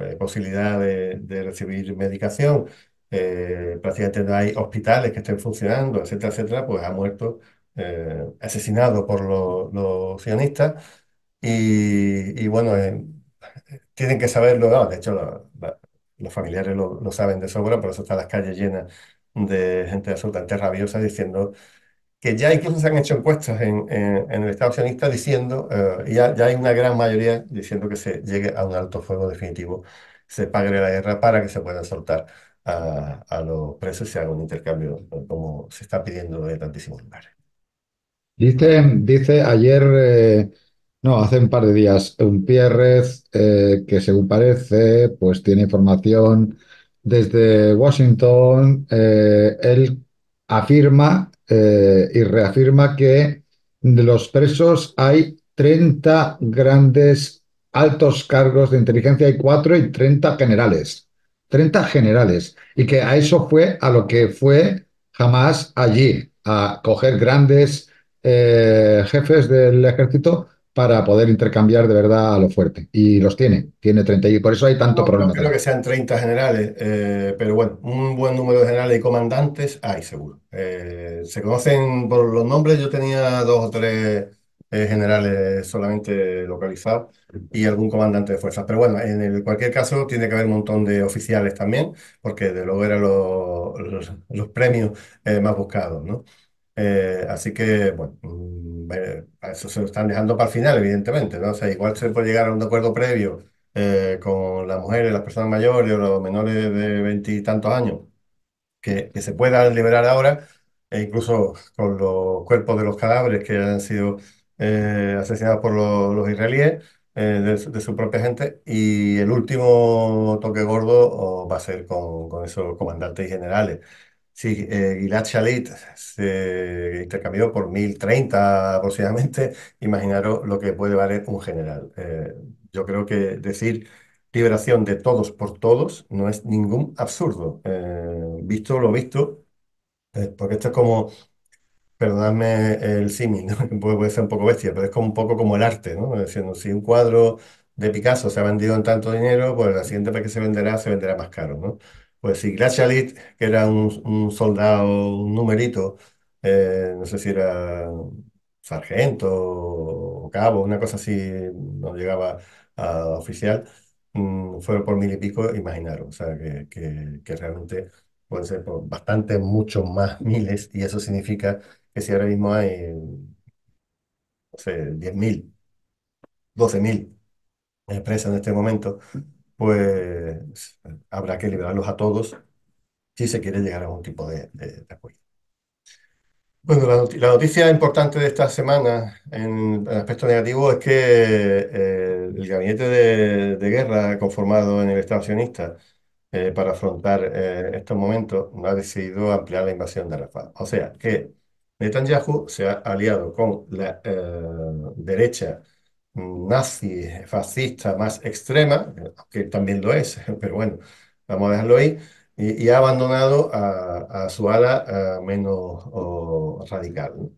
eh, posibilidad de, recibir medicación, eh, prácticamente no hay hospitales que estén funcionando, etcétera, etcétera, pues ha muerto eh, asesinado por los sionistas y, bueno, eh, tienen que saberlo, de hecho los familiares lo, saben de sobra, por eso están las calles llenas de gente absolutamente rabiosa diciendo que ya incluso se han hecho encuestas en, el Estado accionista diciendo, eh, ya, ya hay una gran mayoría diciendo que se llegue a un alto fuego definitivo, se pague la guerra para que se puedan soltar a, los presos y se haga un intercambio eh, como se está pidiendo de tantísimos lugares.
Dice, dice ayer. eh, no, hace un par de días. Un Pierrez eh, que según parece, pues tiene información desde Washington. Eh, él afirma eh, y reafirma que de los presos hay 30 grandes altos cargos de inteligencia, hay 4 y 30 generales. 30 generales. Y que a eso fue a lo que fue jamás allí, a coger grandes jefes del ejército para poder intercambiar de verdad a lo fuerte. Y los tiene, tiene 30 y por eso hay tanto problema. No
creo que sean 30 generales, eh, pero bueno, un buen número de generales y comandantes hay seguro. Eh, se conocen por los nombres, yo tenía dos o tres eh, generales solamente localizados y algún comandante de fuerza, Pero bueno, en cualquier caso tiene que haber un montón de oficiales también, porque de luego eran los premios más buscados, ¿no? Eh, así que, bueno, mm, eh, eso se lo están dejando para el final, evidentemente, ¿no? O sea, igual se puede llegar a un acuerdo previo eh, con las mujeres, las personas mayores o los menores de veintitantos años, que, se puedan liberar ahora, e incluso con los cuerpos de los cadáveres que han sido asesinados por los, israelíes, de, su propia gente, y el último toque gordo oh, va a ser con, con esos comandantes y generales. Sí, eh, Gilad Shalit se intercambió por 1030 aproximadamente. Imaginaros lo que puede valer un general. Eh, yo creo que decir liberación de todos por todos no es ningún absurdo. Eh, visto lo visto, porque esto es como, perdonadme el símil, puede, ser un poco bestia, pero es como un poco como el arte, ¿no? diciendo si un cuadro de Picasso se ha vendido en tanto dinero, pues la siguiente vez que se venderá, se venderá más caro, ¿no? Pues sí, Grashalit, que era un, soldado, un numerito, eh, no sé si era sargento o cabo, una cosa así, no llegaba a oficial, mm, fueron por mil y pico, imaginaros, o sea, que, realmente pueden ser por bastante, muchos más miles, y eso significa que si ahora mismo hay, no sé, 10.000, 12.000 empresas en este momento, pues habrá que liberarlos a todos si se quiere llegar a algún tipo de, de, Bueno, la, noticia importante de esta semana en aspecto negativo es que eh, el gabinete de, guerra conformado en el Estado sionista eh, para afrontar eh, estos momentos no ha decidido ampliar la invasión de Rafah. O sea que Netanyahu se ha aliado con la derecha nazi, fascista más extrema, que también lo es, pero bueno, vamos a dejarlo ahí, y, ha abandonado a, su ala eh, menos radical.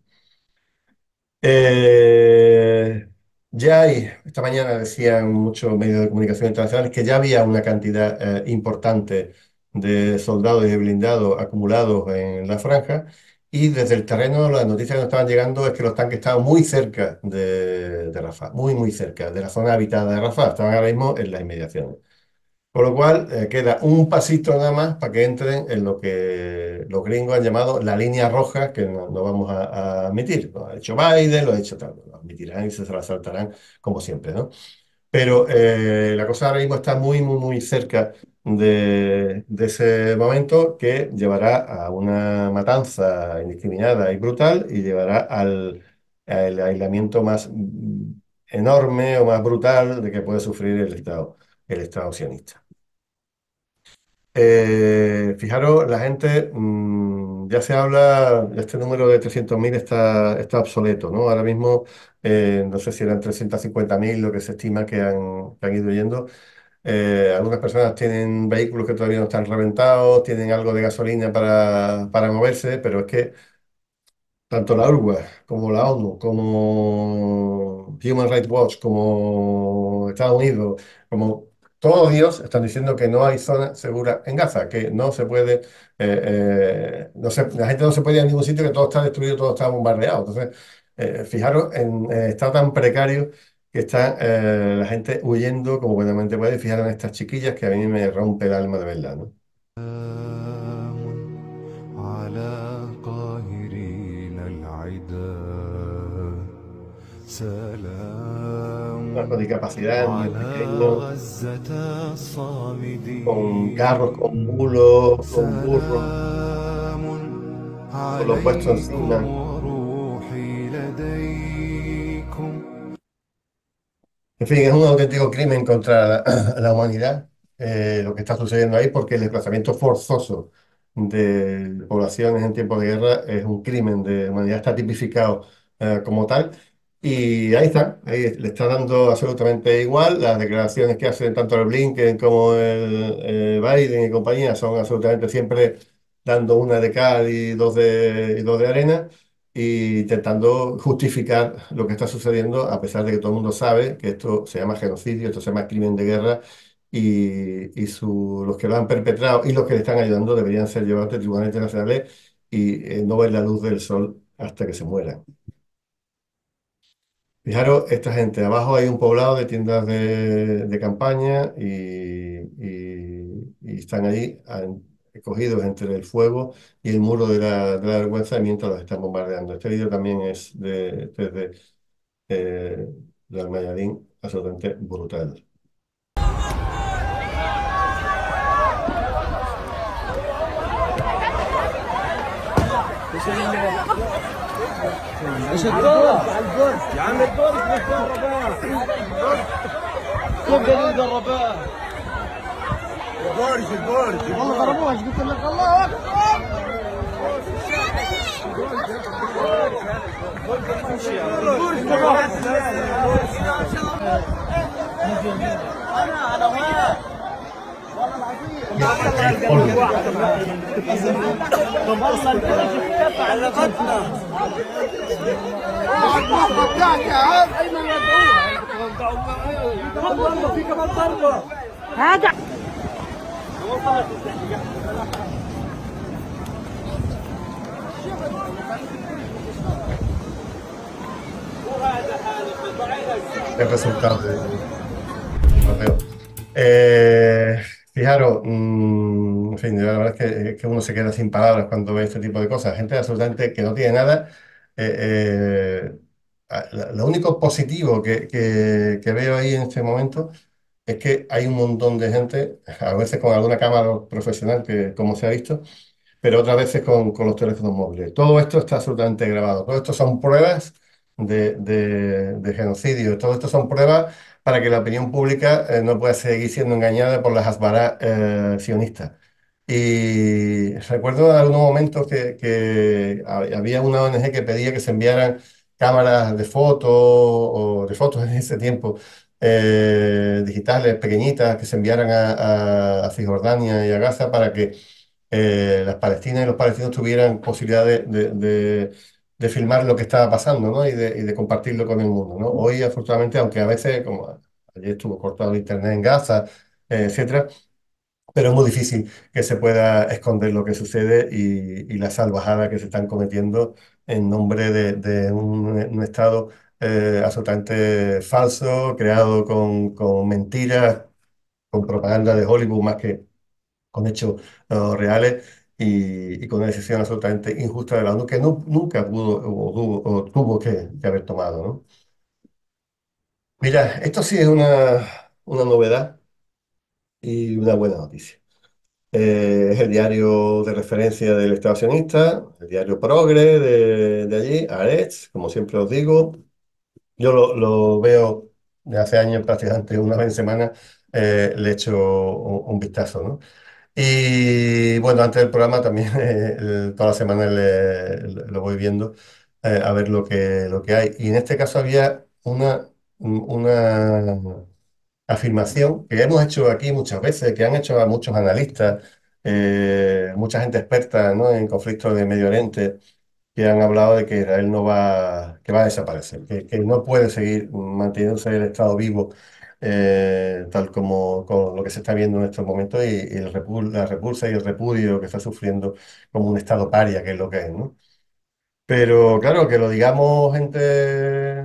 Eh, ya hay, esta mañana decían muchos medios de comunicación internacionales que ya había una cantidad eh, importante de soldados y de blindados acumulados en la franja y desde el terreno, las noticias que nos estaban llegando es que los tanques estaban muy cerca de, Rafa. muy, muy cerca de la zona habitada de Rafa. estaban ahora mismo en las inmediaciones. Con lo cual, eh, queda un pasito nada más para que entren en lo que los gringos han llamado la línea roja, que no, vamos a, admitir. Lo ha hecho Biden, lo ha hecho tal, lo admitirán y se, saltarán como siempre, ¿no? Pero eh, la cosa ahora mismo está muy, muy, muy cerca de, ese momento que llevará a una matanza indiscriminada y brutal y llevará al, aislamiento más enorme o más brutal de que puede sufrir el Estado, el Estado sionista. Eh, fijaros, la gente mm, ya se habla, este número de 300.000 está, está obsoleto, ¿no? Ahora mismo, eh, no sé si eran 350.000 lo que se estima que han, que han ido yendo, eh, algunas personas tienen vehículos que todavía no están reventados, tienen algo de gasolina para, para moverse, pero es que tanto la URWA como la ONU, como Human Rights Watch, como Estados Unidos, como todos ellos están diciendo que no hay zona segura en Gaza, que no se puede, eh, eh, la gente no se puede ir a ningún sitio, que todo está destruido, todo está bombardeado. Entonces, fijaros, en, está tan precario que está eh, la gente huyendo como buenamente puede. fijar en estas chiquillas que a mí me rompe el alma de verdad, ¿no? con discapacidad, con garros, con mulos, con burros, con los puestos En fin, es un auténtico crimen contra la, humanidad eh, lo que está sucediendo ahí, porque el desplazamiento forzoso de poblaciones en tiempos de guerra es un crimen de humanidad, está tipificado eh, como tal. Y ahí está, ahí le está dando absolutamente igual. Las declaraciones que hacen tanto el Blinken como el, eh, Biden y compañía son absolutamente siempre dando una de cal y dos de, y dos de arena y intentando justificar lo que está sucediendo, a pesar de que todo el mundo sabe que esto se llama genocidio, esto se llama crimen de guerra, y, su, los que lo han perpetrado y los que le están ayudando deberían ser llevados a tribunales internacionales y eh, no ver la luz del sol hasta que se mueran. Fijaros, esta gente, abajo hay un poblado de tiendas de, campaña y, y, y están ahí escogidos entre el fuego y el muro de la, vergüenza mientras los están bombardeando. Este vídeo también es de, desde este eh, absolutamente brutal.
البرج البرج والله ضربوها ايش قلت لك الله اكبر هذا
El resultado. Eh, fijaros, mm, en fin, la verdad es eh, que, uno se queda sin palabras cuando ve este tipo de cosas. Gente absolutamente que no tiene nada. Eh, lo único positivo que, veo ahí en este momento es que hay un montón de gente, a veces con alguna cámara profesional, que como se ha visto, pero otras veces con, los teléfonos móviles. Todo esto está absolutamente grabado. Todo esto son pruebas de, genocidio. Todo esto son pruebas para que la opinión pública eh, no pueda seguir siendo engañada por las asbaras eh, sionistas. Y recuerdo en algunos momentos que, que, había una ONG que pedía que se enviaran cámaras de fotos o de fotos en ese tiempo eh, digitales pequeñitas que se enviaran a, Cisjordania y a Gaza para que eh, las palestinas y los palestinos tuvieran posibilidad de, filmar lo que estaba pasando ¿no? y, de, compartirlo con el mundo. Hoy, afortunadamente, aunque a veces, como ayer estuvo cortado el internet en Gaza, eh, etcétera, pero es muy difícil que se pueda esconder lo que sucede y, y la salvajada que se están cometiendo en nombre de, un, Estado eh, absolutamente falso, creado con, mentiras, con propaganda de Hollywood más que con hechos eh, reales y, con una decisión absolutamente injusta de la ONU que nunca pudo o, tuvo, que, haber tomado. Mira, esto sí es una, una novedad y una buena noticia. Eh, es el diario de referencia del estacionista el diario Progre de, allí, Aretz, como siempre os digo, yo lo, veo de hace años prácticamente una vez en semana, eh, le echo un, vistazo, Y bueno, antes del programa también eh, todas las semanas lo voy viendo eh, a ver lo que, lo que hay. Y en este caso había una, una afirmación que hemos hecho aquí muchas veces, que han hecho a muchos analistas, eh, mucha gente experta, ¿no? en conflictos de Medio Oriente que han hablado de que Israel no va, que va a desaparecer, que, que no puede seguir manteniéndose el Estado vivo eh, tal como con lo que se está viendo en estos momentos y, el la repulsa y el repudio que está sufriendo como un Estado paria, que es lo que es, ¿no? Pero claro, que lo digamos gente,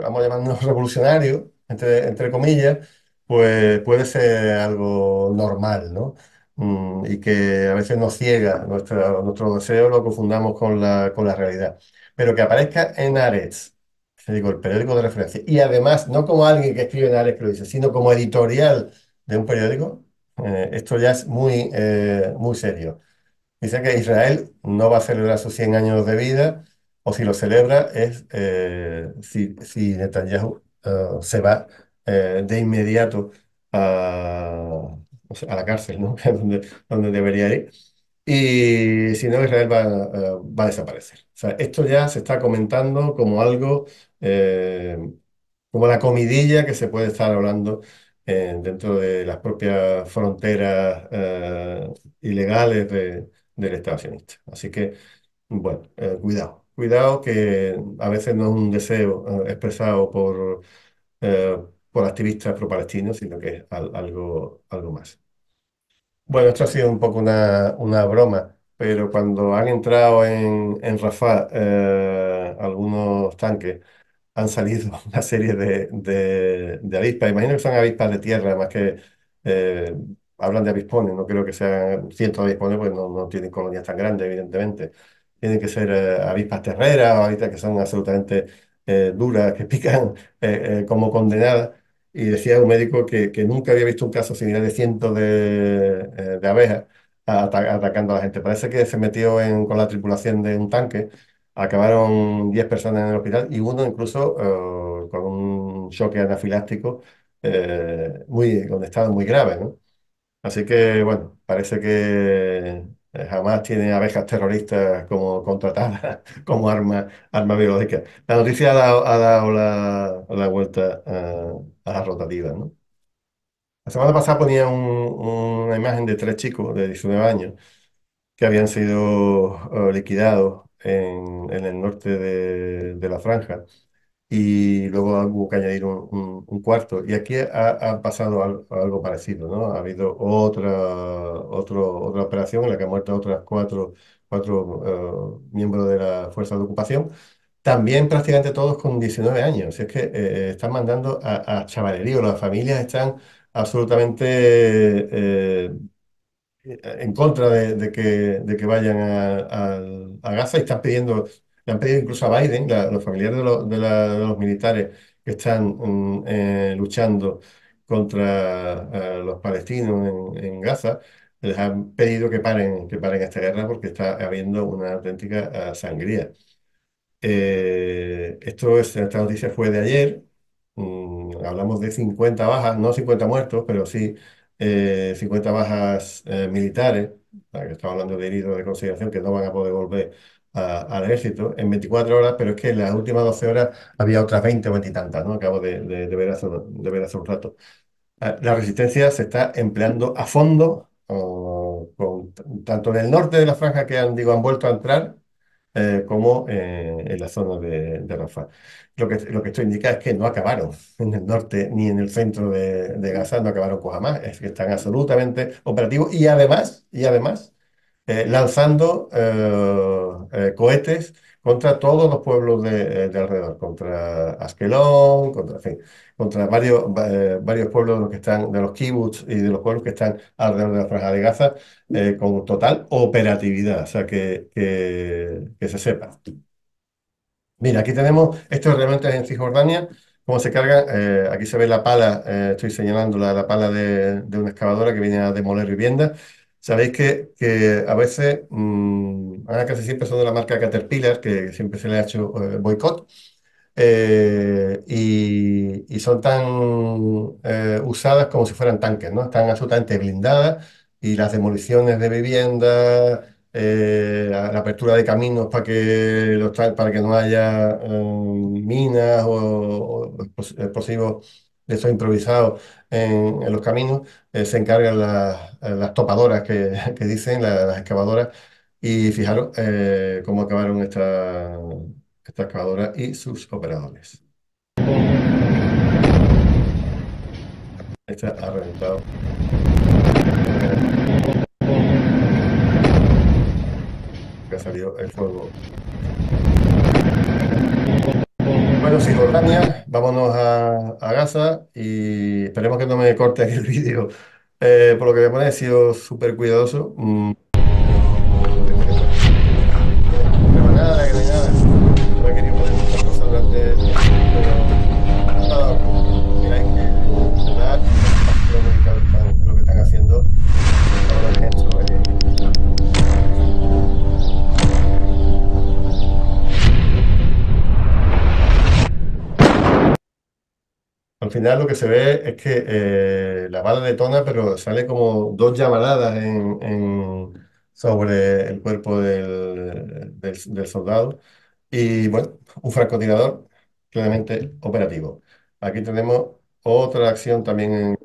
vamos llamarnos revolucionario, entre, entre comillas, pues puede ser algo normal, ¿no? Mm, y que a veces nos ciega nuestra, nuestro deseo, lo confundamos con la, con la realidad. Pero que aparezca en Ares, el periódico de referencia, y además, no como alguien que escribe en Ares lo dice, sino como editorial de un periódico, eh, esto ya es muy, eh, muy serio. Dice que Israel no va a celebrar sus 100 años de vida, o si lo celebra es eh, si, si, Netanyahu se va de inmediato a a la cárcel, ¿no? Que donde, donde debería ir. Y si no, Israel eh, va, a desaparecer. O sea, esto ya se está comentando como algo, eh, como la comidilla que se puede estar hablando eh, dentro de las propias fronteras ilegales del Estado Así que, bueno, cuidado. Cuidado que a veces no es un deseo expresado por, por activistas pro-palestinos, sino que es algo, algo más. Bueno, esto ha sido un poco una, una broma, pero cuando han entrado en, en eh, algunos tanques, han salido una serie de, de, avispas. Imagino que son avispas de tierra, más que eh, hablan de avispones, no creo que sean cientos de avispones, porque no, tienen colonias tan grandes, evidentemente. Tienen que ser eh, avispas terreras o avispas que son absolutamente duras, que pican como condenadas y decía un médico que, que, nunca había visto un caso similar de cientos de, eh, abejas atacando a la gente. Parece que se metió en, con la tripulación de un tanque, acabaron 10 personas en el hospital y uno incluso eh, con un choque anafiláctico eh, muy, con estado muy grave. Así que, bueno, parece que eh, jamás tiene abejas terroristas como contratadas como arma, arma biológica. La noticia ha dado, la, vuelta a, la rotativa. La semana pasada ponía una imagen de tres chicos de 19 años que habían sido eh, liquidados en, el norte de la franja y luego hubo que añadir un, cuarto. Y aquí ha, pasado algo, parecido, ¿no? Ha habido otra, otro, otra operación en la que han muerto otras cuatro, cuatro eh, miembros de la Fuerza de Ocupación, también prácticamente todos con 19 años. Es que eh, están mandando a, a chavalerío, las familias están absolutamente... Eh, en contra de, que, de que vayan a, Gaza y están pidiendo le han pedido incluso a Biden, los familiares de, los militares que están mm, eh, luchando contra eh, los palestinos en, Gaza, les han pedido que paren, que paren esta guerra porque está habiendo una auténtica eh, sangría. esto es, esta noticia fue de ayer. Mm, hablamos de 50 bajas, no 50 muertos, pero sí 50 bajas militares. que estamos hablando de heridos de consideración que no van a poder volver al ejército en 24 horas, pero es que en las últimas 12 horas había otras 20 o 20 y tantas, ¿no? Acabo de, ver, hace, de ver hace un rato. Ah, la resistencia se está empleando a fondo, tanto en el norte de la franja que han, digo, han vuelto a entrar, eh, como eh, en la zona de, Rafa. Lo que, lo que esto indica es que no acabaron en el norte ni en el centro de, Gaza, no acabaron con jamás, es que están absolutamente operativos y además, y además eh, lanzando eh, eh, cohetes contra todos los pueblos de, alrededor, contra Askelón, contra, contra varios, varios pueblos de los, que están, de los kibbutz y de los pueblos que están alrededor de la franja de Gaza, con total operatividad, o sea, que, que, se sepa. Mira, aquí tenemos, estos elementos en Cisjordania, cómo se carga, aquí se ve la pala, estoy señalando la, pala de, de, una excavadora que viene a demoler viviendas, Sabéis que, que a veces, mm, ahora casi siempre son de la marca Caterpillar, que siempre se le ha hecho eh, boicot, eh, y, son tan eh, usadas como si fueran tanques, ¿no? Están absolutamente blindadas y las demoliciones de viviendas, la, apertura de caminos para que, los, para que no haya minas o, o pues, explosivos de esos improvisados en, los caminos, eh, se encargan las, topadoras que, dicen, las, excavadoras, y fijaros eh, cómo acabaron esta, excavadora y sus operadores. Esta ha reventado. ha salido el fuego bueno, Cisjordania, vámonos a, Gaza y esperemos que no me corte el vídeo. Eh, por lo que me pone, he sido súper cuidadoso. Mm. Al final lo que se ve es que eh, la bala detona, pero sale como dos llamaradas en, sobre el cuerpo del, del soldado. Y bueno, un francotirador claramente operativo. Aquí tenemos otra acción también en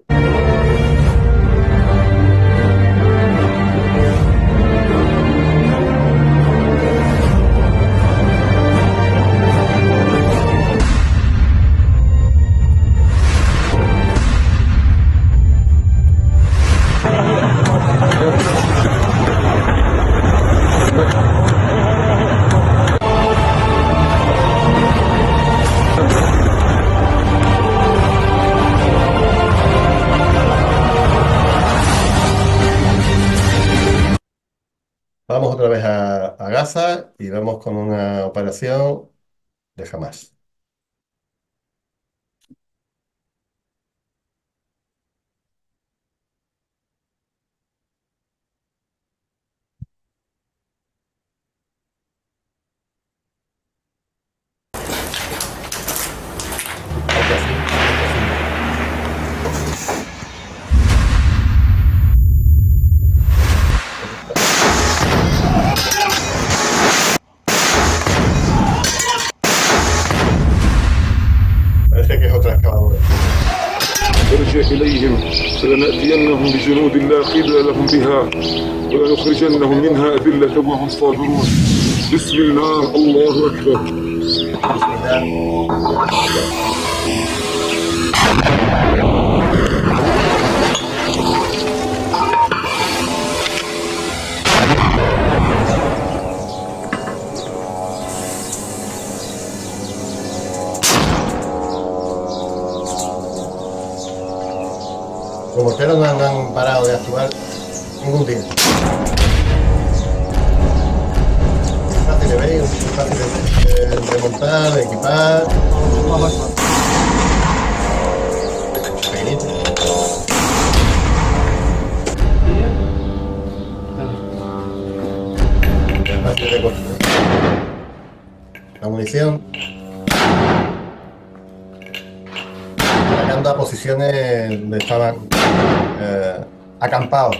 con una operación de jamás. ترجع إليهم فلنأتينهم بجنود لا
قبل لهم بها ولنخرجنهم منها أذلة وهم صابرون بسم الله الله أكبر بسم الله
Los ustedes no han, parado de actuar ningún día. Es fácil de ver, fácil de, de, de montar, de equipar. Fácil de construir. La munición. a posiciones donde estaban eh, acampados.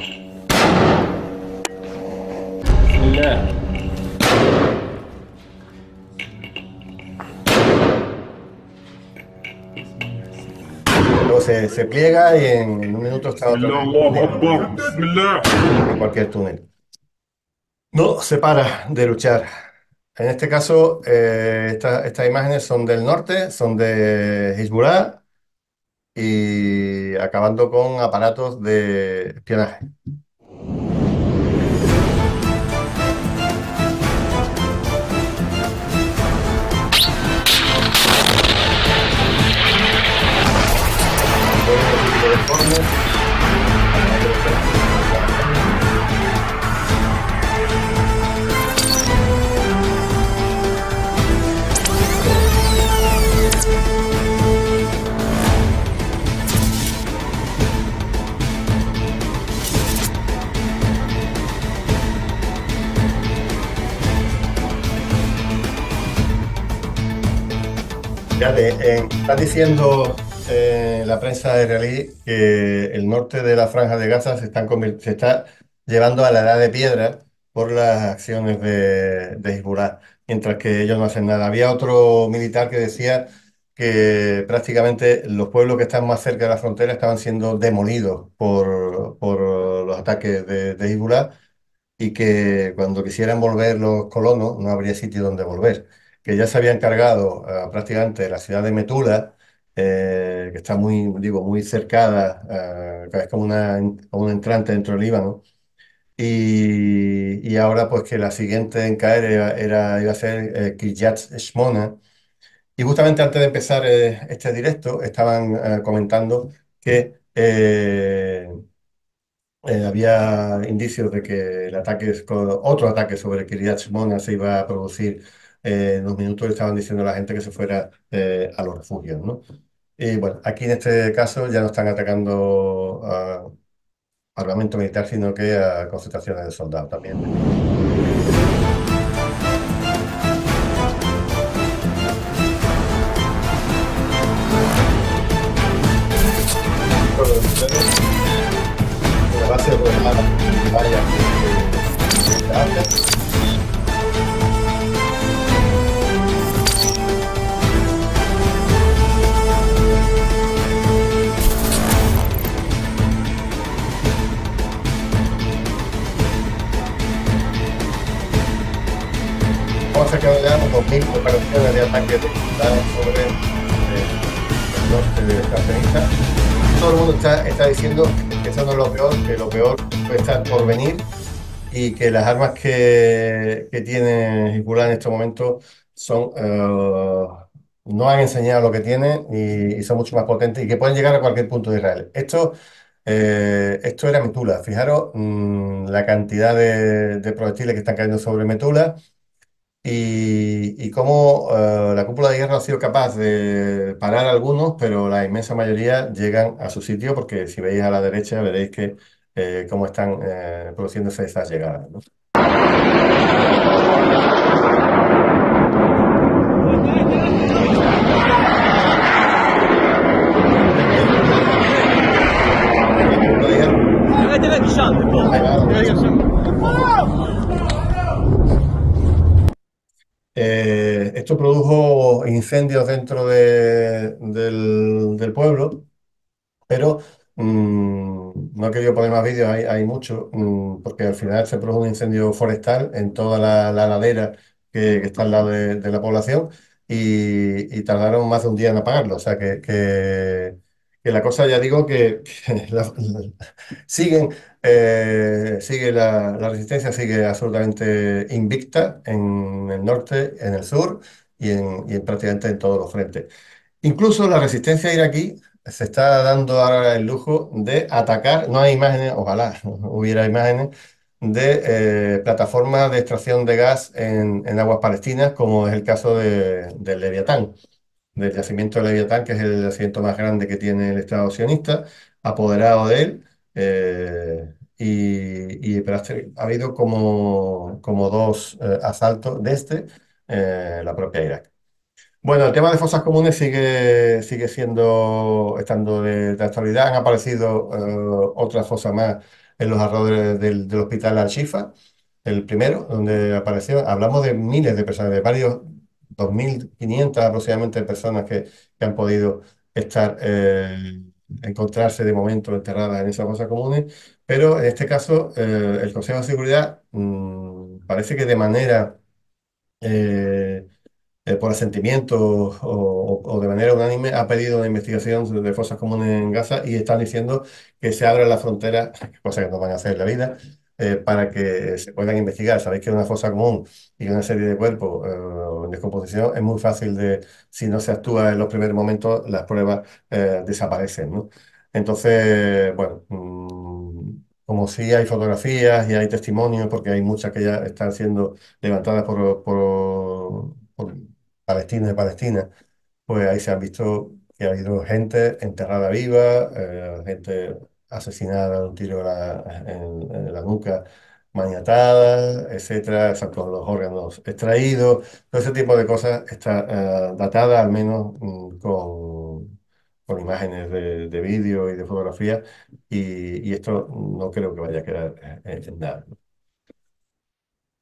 Luego se, se, pliega y en, un minuto está en cualquier túnel. No se para de luchar. En este caso, eh, estas imágenes son del norte, son de Hezbollah, y acabando con aparatos de espionaje. Eh, está diciendo eh, la prensa de israelí que el norte de la franja de Gaza se, se está llevando a la edad de piedra por las acciones de, de Hezbollah, mientras que ellos no hacen nada. Había otro militar que decía que prácticamente los pueblos que están más cerca de la frontera estaban siendo demolidos por, por los ataques de, de Hezbollah y que cuando quisieran volver los colonos no habría sitio donde volver que ya se había encargado eh, prácticamente de la ciudad de Metula, eh, que está muy, digo, muy cercada, uh, es como una, un entrante dentro del Líbano. Y, ahora pues que la siguiente en caer era, iba a ser Kiryat Shmona. Y justamente antes de empezar este directo estaban comentando que había indicios de que el ataque, otro ataque sobre Kiryat Shmona se iba a producir en unos minutos estaban diciendo a la gente que se fuera a los refugios, ¿no? Y bueno, aquí en este caso ya no están atacando a armamento militar, sino que a concentraciones de soldados también. sacado ya 2.000 operaciones de ataque de sobre eh, el norte de Todo el mundo está, diciendo que eso no es lo peor, que lo peor está por venir y que las armas que, que tiene Hezbollah en este momento son, eh, no han enseñado lo que tienen y, son mucho más potentes y que pueden llegar a cualquier punto de Israel. Esto, eh, esto era Metula. Fijaros mm, la cantidad de, proyectiles que están cayendo sobre Metula y, cómo eh, la cúpula de guerra ha sido capaz de parar algunos, pero la inmensa mayoría llegan a su sitio, porque si veis a la derecha veréis que eh, cómo están eh, produciéndose esas llegadas. dentro del, pueblo, pero mm, no he querido poner más vídeos, hay, mucho mm, porque al final se produjo un incendio forestal en toda la, ladera que, está al lado de, la población y, tardaron más de un día en apagarlo. O sea que, que, la cosa, ya digo, que, siguen, eh, sigue la resistencia sigue absolutamente invicta en el norte, en el sur y en, prácticamente en todos los frentes. Incluso la resistencia iraquí se está dando ahora el lujo de atacar, no hay imágenes, ojalá hubiera imágenes, de eh, plataformas de extracción de gas en, aguas palestinas, como es el caso del Leviatán, del yacimiento de Leviatán, que es el yacimiento más grande que tiene el Estado sionista, apoderado de él. Eh, y, ha habido como, como dos eh, asaltos de este eh, la propia Irak. Bueno, el tema de fosas comunes sigue, sigue siendo, estando de, de actualidad. Han aparecido eh, otras fosas más en los alrededores del, hospital Al-Shifa, el primero, donde apareció. Hablamos de miles de personas, de varios, 2.500 aproximadamente personas que, han podido estar, eh, encontrarse de momento enterradas en esas fosas comunes. Pero en este caso, el Consejo de Seguridad mm, parece que de manera eh, eh, por asentimiento o, de manera unánime, ha pedido una investigación de fosas comunes en Gaza y están diciendo que se abra la frontera, cosa que no van a hacer en la vida, eh, para que se puedan investigar. Sabéis que una fosa común y una serie de cuerpos en descomposición es muy fácil de, si no se actúa en los primeros momentos, las pruebas desaparecen, ¿no? Entonces, bueno, mm, como sí hay fotografías y hay testimonios, porque hay muchas que ya están siendo levantadas por, por, por palestinos y palestinas, pues ahí se han visto que ha habido gente enterrada viva, eh, gente asesinada un tiro en, la nuca maniatada, etcétera, con los órganos extraídos, todo ese tipo de cosas está eh, datada al menos mm, con, con imágenes de, vídeo y de fotografía, y, esto no creo que vaya a quedar en nada.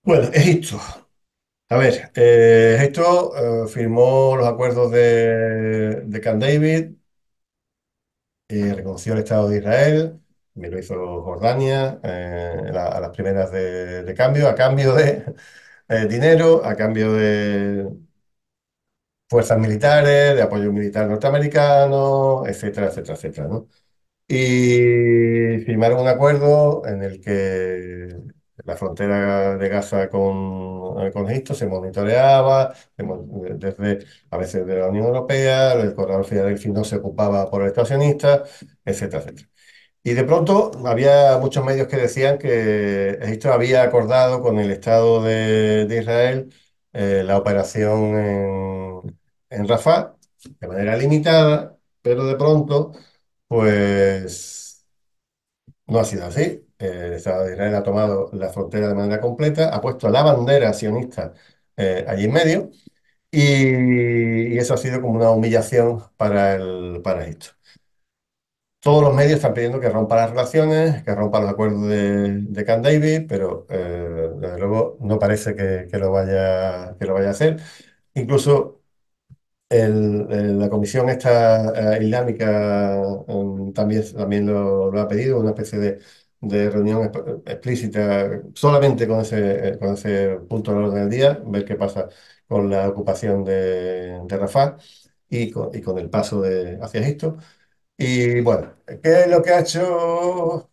Bueno, Egipto. A ver, esto eh, Egipto eh, firmó los acuerdos de, de Camp David, eh, reconoció el Estado de Israel, me lo hizo Jordania, eh, a las primeras de, cambio, a cambio de dinero, a cambio de fuerzas militares, de apoyo militar norteamericano, etcétera, etcétera, etcétera, ¿no? Y firmaron un acuerdo en el que la frontera de Gaza con, con Egipto se monitoreaba desde a veces de la Unión Europea, el corredor Filadelfia no se ocupaba por el estacionista, etcétera, etcétera. Y de pronto había muchos medios que decían que Egipto había acordado con el Estado de, de Israel eh, la operación en, en Rafah de manera limitada, pero de pronto, pues no ha sido así. El Estado de Israel ha tomado la frontera de manera completa, ha puesto la bandera sionista eh, allí en medio, y, eso ha sido como una humillación para, el, para Todos los medios están pidiendo que rompa las relaciones, que rompa los acuerdos de, Can David, pero eh, desde luego no parece que, lo vaya, que lo vaya a hacer. Incluso la comisión esta eh, islámica em, también, también lo, ha pedido, una especie de, reunión explícita solamente con ese, eh, con ese punto del orden del día, ver qué pasa con la ocupación de, de Rafah y con, el paso de, hacia Egipto. Y bueno, ¿qué es lo que ha hecho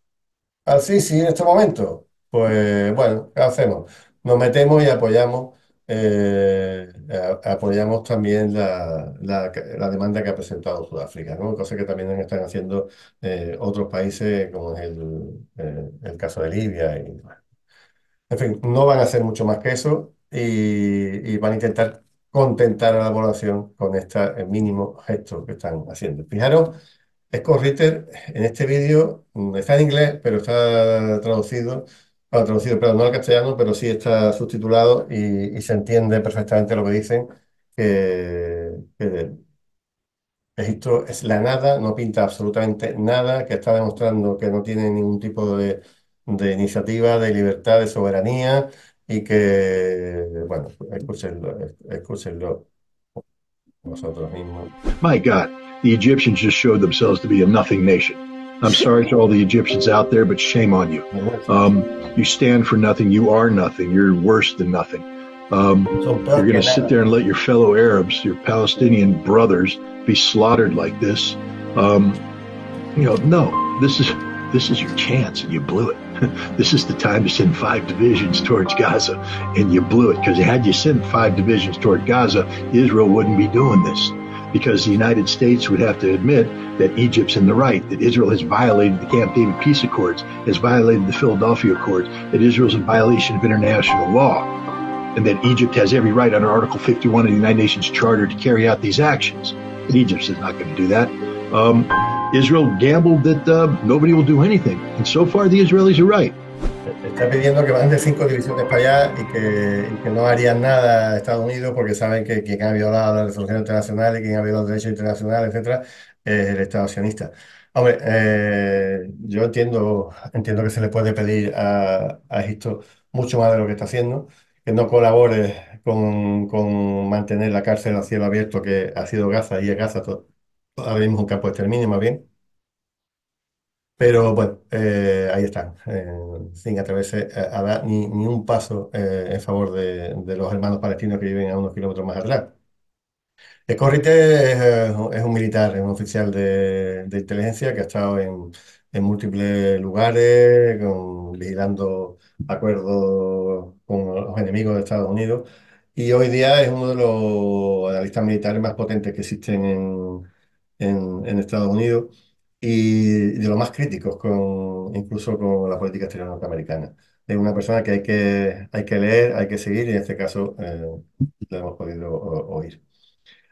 al Sisi en este momento? Pues bueno, ¿qué hacemos? Nos metemos y apoyamos eh, eh, apoyamos también la, la, demanda que ha presentado Sudáfrica, ¿no? cosa que también están haciendo eh, otros países, como es el, el caso de Libia. Y, En fin, no van a hacer mucho más que eso y, y van a intentar contentar a la población con este mínimo gesto que están haciendo. Fijaros, Scott Ritter en este vídeo mm, está en inglés, pero está traducido traducido, pero no al castellano, pero sí está subtitulado y, se entiende perfectamente lo que dicen, que, Egipto es la nada, no pinta absolutamente nada, que está demostrando que no tiene ningún tipo de, iniciativa, de libertad, de soberanía y que, bueno, escúchenlo, vosotros mismos.
My God, the Egyptians
just showed themselves to be a nothing nation. I'm sorry to all the Egyptians out there, but shame on you. Um, you stand for nothing. You are nothing. You're worse than nothing. Um, you're going to sit there and let your fellow Arabs, your Palestinian brothers, be slaughtered like this. Um, you know, no, this is this is your chance, and you blew it. this is the time to send five divisions towards Gaza, and you blew it because had you sent five divisions toward Gaza, Israel wouldn't be doing this because the United States would have to admit
that Egypt's in the right, that Israel has violated the Camp David Peace Accords, has violated the Philadelphia Accords, that Israel's in violation of international law, and that Egypt has every right under Article 51 of the United Nations Charter to carry out these actions. And is not going to do that.
Um, Israel gambled that uh, nobody will do anything. And so far, the Israelis are right.
está pidiendo que mande cinco divisiones para allá y que, no harían nada a Estados Unidos porque saben que quien ha violado resolución internacional y quien ha violado los derechos internacionales, etcétera, es el Estado sionista. Hombre, eh, yo entiendo, entiendo que se le puede pedir a, Egipto mucho más de lo que está haciendo, que no colabore con, mantener la cárcel a cielo abierto que ha sido Gaza y es Gaza todo, ahora mismo un campo de exterminio más bien pero bueno, eh, ahí está, eh, sin atreverse a, dar ni, un paso eh, en favor de, los hermanos palestinos que viven a unos kilómetros más atrás. El es, es un militar, es un oficial de, inteligencia que ha estado en, en múltiples lugares, con, vigilando acuerdos con los enemigos de Estados Unidos. Y hoy día es uno de los analistas militares más potentes que existen en, en Estados Unidos y de los más críticos con, incluso con la política exterior norteamericana. Es una persona que hay que, hay que leer, hay que seguir y en este caso eh, lo hemos podido oír.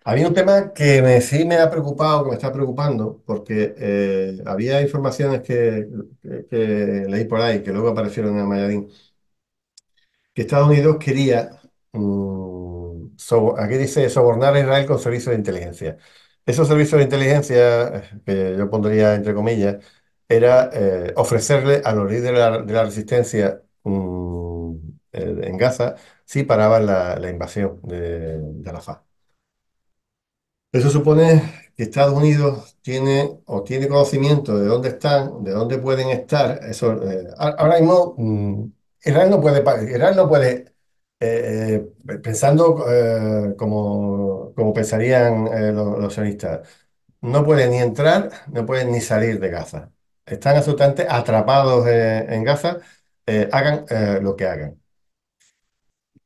Había un tema que sí me ha preocupado, que me está preocupando, porque eh, había informaciones que, leí por ahí, que luego aparecieron en el Mayadín, que Estados Unidos quería, mm, aquí dice, sobornar a Israel con servicios de inteligencia. Esos servicios de inteligencia, que yo pondría entre comillas, era eh, ofrecerle a los líderes de la, resistencia mm, eh, en Gaza si paraban la, invasión de, de Eso supone que Estados Unidos tiene o tiene conocimiento de dónde están, de dónde pueden estar. Eso, eh, ahora mismo, mm, no puede, no puede eh, eh, pensando eh, como, pensarían los, los, no pueden ni entrar, no pueden ni salir de Gaza. Están absolutamente atrapados en Gaza, hagan lo que hagan.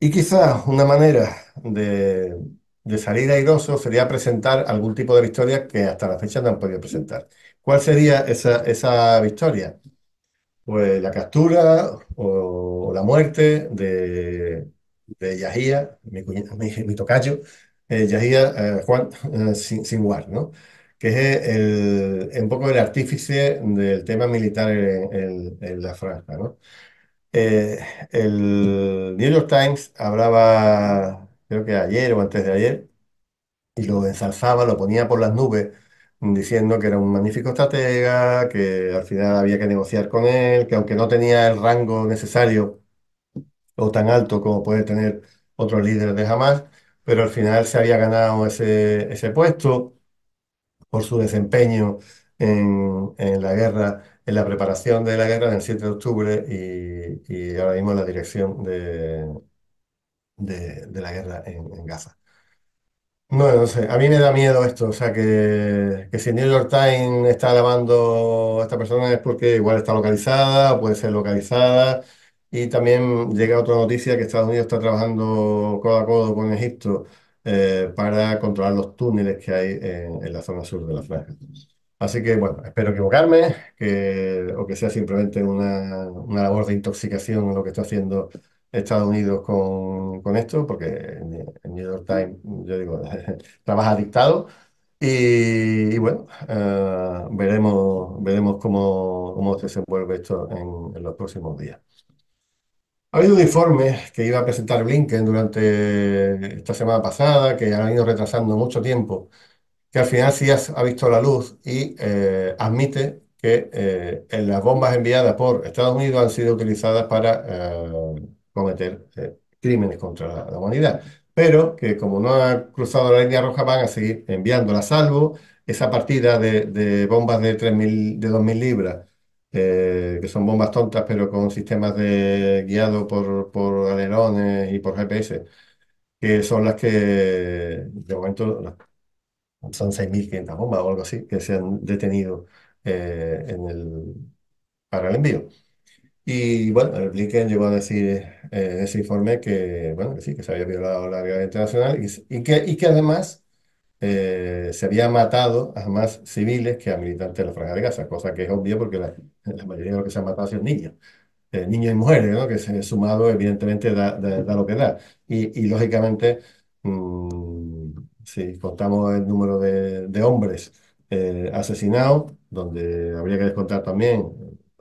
Y quizás una manera de, de salir airoso sería presentar algún tipo de victoria que hasta la fecha no han podido presentar. ¿Cuál sería esa victoria? Pues la captura o la muerte de de Yahía, mi, tocayo, eh, eh, Juan eh, ¿no? que es el, un poco el artífice del tema militar en, la franja. ¿no? Eh, el New York Times hablaba, creo que ayer o antes de ayer, y lo ensalzaba, lo ponía por las nubes, diciendo que era un magnífico estratega, que al final había que negociar con él, que aunque no tenía el rango necesario, o tan alto como puede tener otros líderes de Hamas, pero al final se había ganado ese, puesto por su desempeño en, la guerra, en la preparación de la guerra del 7 de octubre y, ahora mismo la dirección de, de, la guerra en, Gaza. No, no sé, a mí me da miedo esto, o sea, que, si New York Times está alabando a esta persona es porque igual está localizada, puede ser localizada, y también llega otra noticia que Estados Unidos está trabajando codo a codo con Egipto eh, para controlar los túneles que hay en, la zona sur de la franja. Así que bueno, espero equivocarme que, o que sea simplemente una, una labor de intoxicación lo que está haciendo Estados Unidos con, esto, porque en New York Times, yo digo, trabaja dictado. Y, bueno, eh, veremos, veremos cómo, cómo se desenvuelve esto en los próximos días. Ha habido un informe que iba a presentar Blinken durante esta semana pasada, que ha ido retrasando mucho tiempo, que al final sí ha visto la luz y eh, admite que eh, en las bombas enviadas por Estados Unidos han sido utilizadas para eh, cometer crímenes contra la, humanidad, pero que como no ha cruzado la línea roja van a seguir enviándola, salvo esa partida de, bombas de 3.000, de 2.000 libras que son bombas tontas, pero con sistemas de guiado por, por alerones y por GPS, que son las que de momento son 6.500 bombas o algo así, que se han detenido eh, en el, para el envío. Y bueno, el Blinken llegó a decir eh, ese informe que, bueno, sí, que se había violado la regla internacional y, y, que, y que además eh, se había matado a más civiles que a militantes de la Franja de Gaza, cosa que es obvio porque la, mayoría de los que se han matado son niños. Eh, niños y mujeres, ¿no? que se, sumado evidentemente da, lo que da. Y, lógicamente, mm, si contamos el número de, hombres eh, asesinados, donde habría que descontar también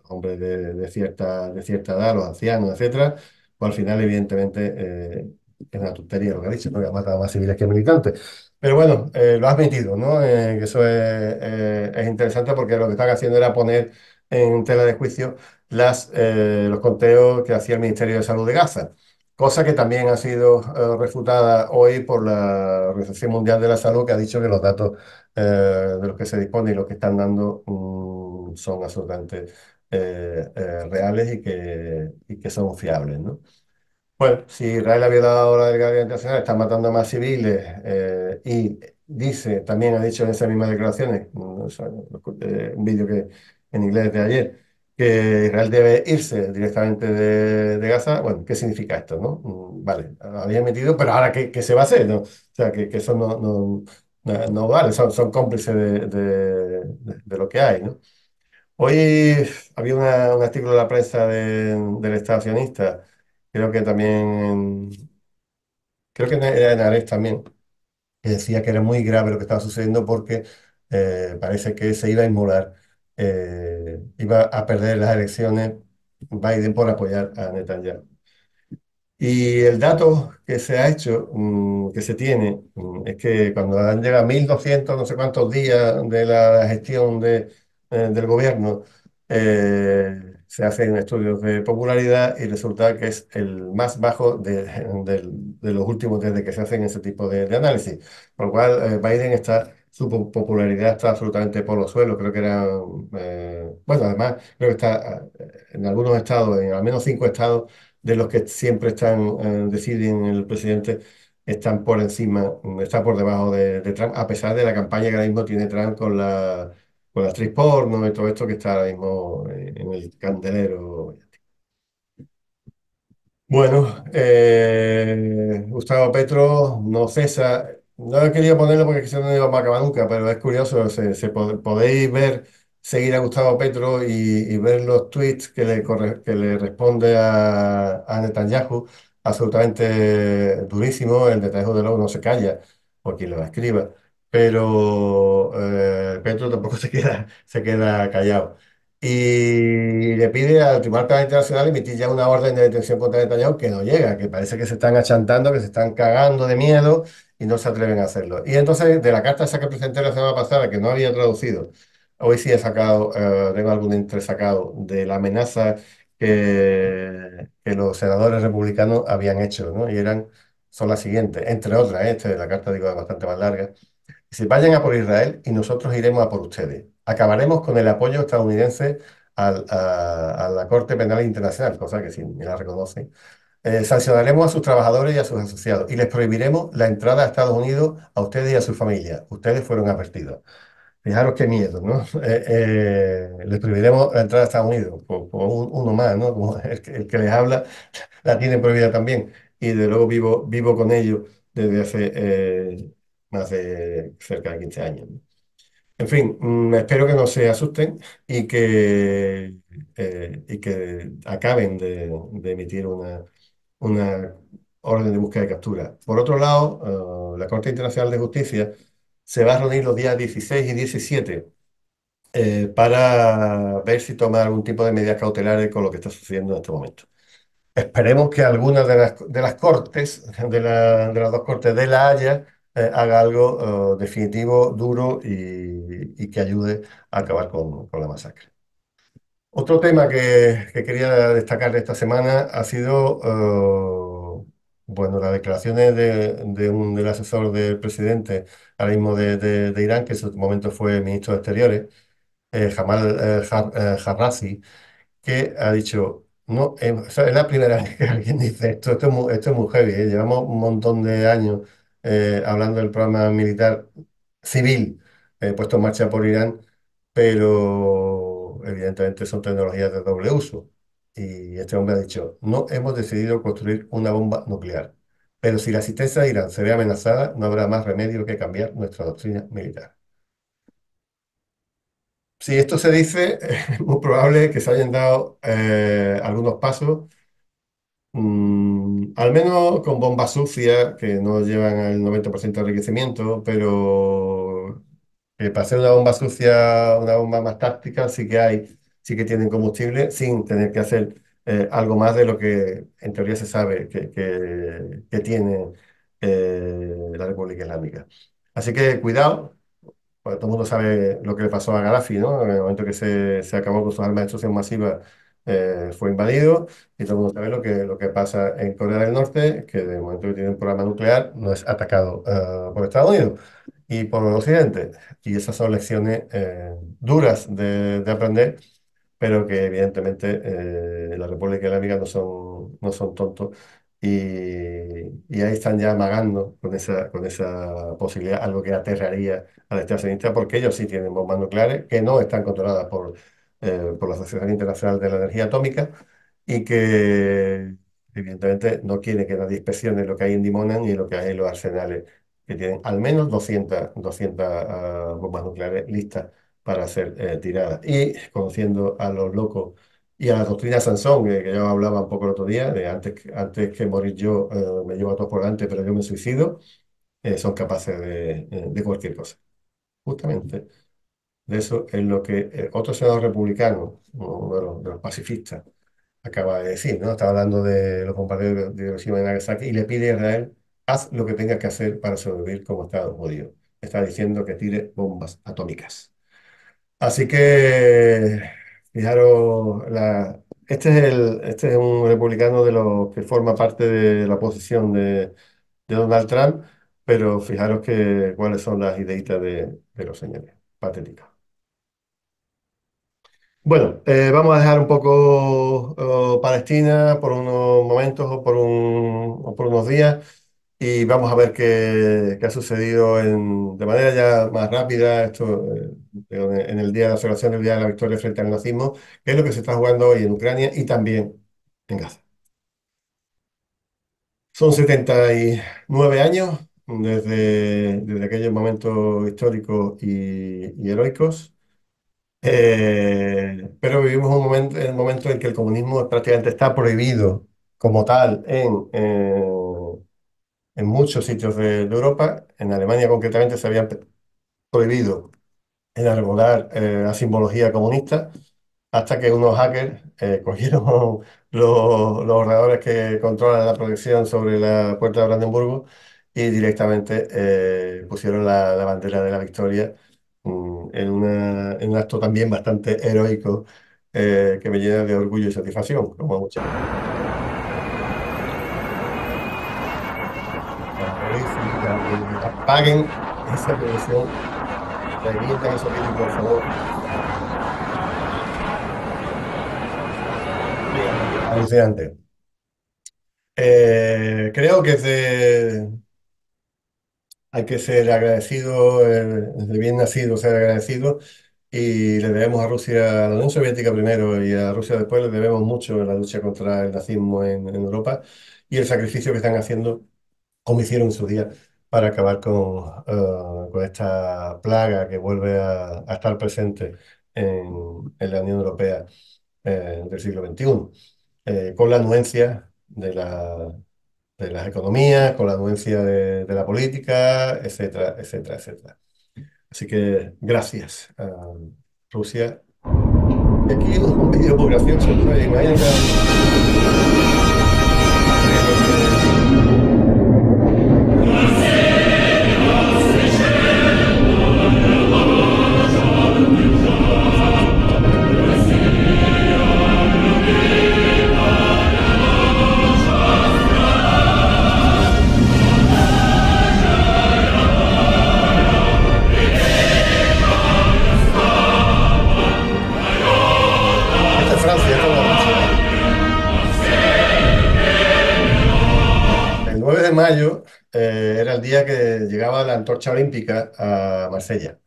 hombres de, cierta, de cierta edad, los ancianos, etc. pues al final evidentemente eh, es una tontería lo que ha dicho, que a más civiles que militantes. Pero bueno, eh, lo has admitido, ¿no? Eh, que eso eh, es, interesante porque lo que están haciendo era poner en tela de juicio los conteos que hacía el Ministerio de Salud de Gaza, cosa que también ha sido refutada hoy por la Organización Mundial de la Salud, que ha dicho que los datos de los que se dispone y los que están dando mm, son absolutamente reales y que, y que son fiables, ¿no? Bueno, si Israel ha violado la legalidad internacional, está matando a más civiles eh, y dice, también ha dicho en esas mismas declaraciones, mm, eh, un vídeo que en inglés de ayer, que Israel debe irse directamente de, Gaza, bueno, ¿qué significa esto? No? Mm, vale, había metido, pero ahora ¿qué, se va a hacer? O sea, que, eso no, vale, son, cómplices de, lo que hay, ¿no? Hoy había un artículo de la prensa del Estado sionista Creo que también, creo que era en Ares también, que decía que era muy grave lo que estaba sucediendo porque eh, parece que se iba a inmolar, eh, iba a perder las elecciones Biden por apoyar a Netanyahu. Y el dato que se ha hecho, mm, que se tiene, mm, es que cuando han llegado 1.200, no sé cuántos días de la gestión de, eh, del gobierno, eh, se hacen estudios de popularidad y resulta que es el más bajo de, los últimos desde que se hacen ese tipo de, análisis. Por lo cual, eh, Biden está, su popularidad está absolutamente por los suelos. Creo que era, eh, bueno, además, creo que está eh, en algunos estados, en al menos cinco estados de los que siempre están, deciden el presidente están por encima, está por debajo de, de Trump, a pesar de la campaña que ahora mismo tiene Trump con la con la actriz porno y todo esto que está ahora mismo eh, en el candelero. Bueno, eh, Gustavo Petro no cesa. No he querido ponerlo porque quizás no iba a acabar nunca, pero es curioso, se, podéis ver, seguir a Gustavo Petro y, ver los tweets que le, que le responde a, a Netanyahu, absolutamente durísimo, el detalle de luego no se calla por quien lo escriba pero eh, Petro tampoco se queda, se queda callado. Y le pide al Tribunal Penal Internacional emitir ya una orden de detención contra Netanyahu que no llega, que parece que se están achantando, que se están cagando de miedo y no se atreven a hacerlo. Y entonces, de la carta esa que presenté la semana pasada, que no había traducido, hoy sí he sacado, eh, tengo algún sacado de la amenaza que, que los senadores republicanos habían hecho, ¿no? Y eran, son las siguientes, entre otras, este de la carta, digo, es bastante más larga. Se vayan a por Israel y nosotros iremos a por ustedes. Acabaremos con el apoyo estadounidense a, la Corte Penal Internacional, cosa que sí, me la reconocen. Eh, sancionaremos a sus trabajadores y a sus asociados y les prohibiremos la entrada a Estados Unidos a ustedes y a sus familias. Ustedes fueron advertidos. Fijaros qué miedo, ¿no? Eh, eh, les prohibiremos la entrada a Estados Unidos, por, uno más, ¿no? Como el, que les habla la tienen prohibida también. Y de luego vivo, vivo con ellos desde hace más de cerca de 15 años. En fin, mm, espero que no se asusten y que, eh, y que acaben de, emitir una, una, orden de búsqueda y captura. Por otro lado, eh, la Corte Internacional de Justicia se va a reunir los días 16 y 17 eh, para ver si toma algún tipo de medidas cautelares con lo que está sucediendo en este momento. Esperemos que algunas de las, de las cortes, de las dos cortes de La Haya, eh, haga algo eh, definitivo, duro y, que ayude a acabar con, la masacre. Otro tema que, quería destacar esta semana ha sido eh, bueno, las declaraciones de, un, del asesor del presidente ahora mismo de, Irán, que en su momento fue ministro de Exteriores, Jamal Harrazi, que ha dicho no, es la primera vez que alguien dice esto, esto es muy, heavy, llevamos un montón de años eh, hablando del programa militar civil eh, puesto en marcha por Irán, pero evidentemente son tecnologías de doble uso. Y este hombre ha dicho, no hemos decidido construir una bomba nuclear, pero si la asistencia de Irán se ve amenazada, no habrá más remedio que cambiar nuestra doctrina militar. Si esto se dice, es muy probable que se hayan dado eh, algunos pasos Mm, al menos con bombas sucias, que no llevan al 90% de enriquecimiento, pero eh, para hacer una bomba sucia, una bomba más táctica, sí que hay, sí que tienen combustible sin tener que hacer eh, algo más de lo que en teoría se sabe que, que, tiene eh, la República Islámica. Así que cuidado, todo el mundo sabe lo que le pasó a Gaddafi, ¿no? En el momento que se, se acabó con sus armas de destrucción masiva eh, fue invadido y todo el mundo sabe lo que, lo que pasa en Corea del Norte, que de momento que tiene un programa nuclear no es atacado eh, por Estados Unidos y por Occidente. Y esas son lecciones eh, duras de, aprender, pero que evidentemente la República Islámica no son, no son tontos. Y, ahí están ya amagando con esa, con esa posibilidad, algo que aterraría a la Estado sionista, porque ellos sí tienen bombas nucleares que no están controladas por, eh, por la Sociedad Internacional de la Energía Atómica y que evidentemente no quiere que nadie inspeccione lo que hay en Dimonan y lo que hay en los arsenales, que tienen al menos 200, 200 ah, bombas nucleares listas para ser eh, tiradas. Y conociendo a los locos y a la doctrina Sansón, eh, que ya hablaba un poco el otro día, de antes, antes que morir yo me llevo a todos por delante, pero yo me suicido, son capaces de, de cualquier cosa. Justamente de eso es lo que eh, otro senador republicano, uno de los, pacifistas, acaba de decir, ¿no? Estaba hablando de los bombardeos de Hiroshima y Nagasaki y le pide a Israel, haz lo que tengas que hacer para sobrevivir como Estado judío. Está diciendo que tire bombas atómicas. Así que, fijaros, la, este, es el, este es un republicano de los que forma parte de la oposición de, Donald Trump, pero fijaros que, cuáles son las ideitas de, los señores. Patética. Bueno, eh, vamos a dejar un poco eh, Palestina por unos momentos o por, unos días y vamos a ver qué, ha sucedido de manera ya más rápida esto, eh, en el día de la celebración del Día de la Victoria frente al nazismo, que es lo que se está jugando hoy en Ucrania y también en Gaza. Son 79 años desde, aquellos momentos históricos y heroicos. Eh, pero vivimos un momento, en un momento en que el comunismo prácticamente está prohibido como tal en, eh, en muchos sitios de, Europa. En Alemania concretamente se había prohibido enarbolar eh, la simbología comunista hasta que unos hackers eh, cogieron los, los, ordenadores que controlan la protección sobre la puerta de Brandenburgo y directamente pusieron la bandera de la victoria Mm, en, un acto también bastante heroico eh, que me llena de orgullo y satisfacción, como a muchas. Apaguen esa televisión, revientan esos vídeos, por favor. Alucinante. Eh, creo que es de hay que ser agradecido, el eh, bien nacido ser agradecido, y le debemos a Rusia, a la Unión Soviética primero y a Rusia después, le debemos mucho en la lucha contra el nazismo en, Europa y el sacrificio que están haciendo, como hicieron en su día, para acabar con, eh, con esta plaga que vuelve a, estar presente en, la Unión Europea eh, del siglo XXI, con la anuencia de la de las economías, con la anuencia de, la política, etcétera, etcétera, etcétera. Así que gracias a Rusia. aquí un que llegaba la antorcha olímpica a Marsella.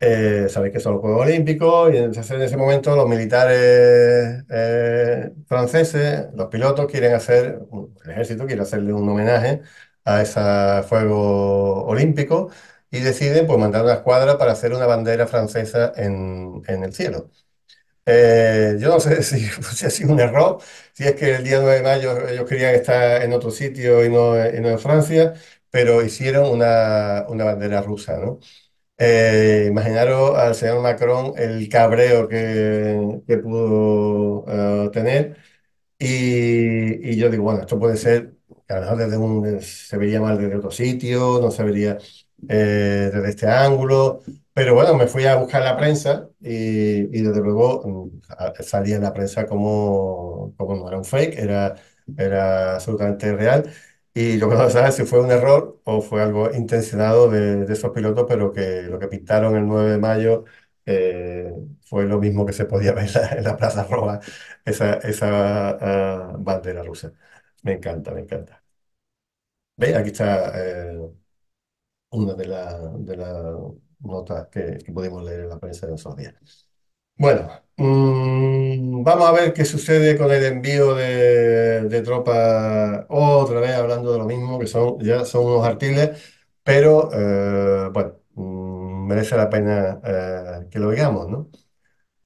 Eh, sabéis que son los Juegos Olímpicos y en ese momento los militares eh, franceses, los pilotos quieren hacer, el ejército quiere hacerle un homenaje a ese fuego olímpico y deciden pues, mandar una escuadra para hacer una bandera francesa en, el cielo. Eh, yo no sé pues, si, ha sido un error, si es que el día 9 de mayo ellos querían estar en otro sitio y no, y no en Francia, pero hicieron una, una bandera rusa, ¿no? Eh, al señor Macron el cabreo que, que pudo eh, tener. Y, y, yo digo, bueno, esto puede ser, a lo mejor desde un, se vería mal desde otro sitio, no se vería eh, desde este ángulo. Pero bueno, me fui a buscar la prensa y, y desde luego mm, salía en la prensa como, como no era un fake, era, era absolutamente real. Y lo que no se es si fue un error o fue algo intencionado de, esos pilotos, pero que lo que pintaron el 9 de mayo eh, fue lo mismo que se podía ver en la, Plaza Roja, esa, ah, bandera rusa. Me encanta, me encanta. ¿Veis? Aquí está eh, una de las notas que, que pudimos leer en la prensa de esos días. Bueno, mm, vamos a ver qué sucede con el envío de, tropas, otra vez hablando de lo mismo, que son, ya son unos artiles, pero eh, bueno, mm, merece la pena eh, que lo veamos, ¿no?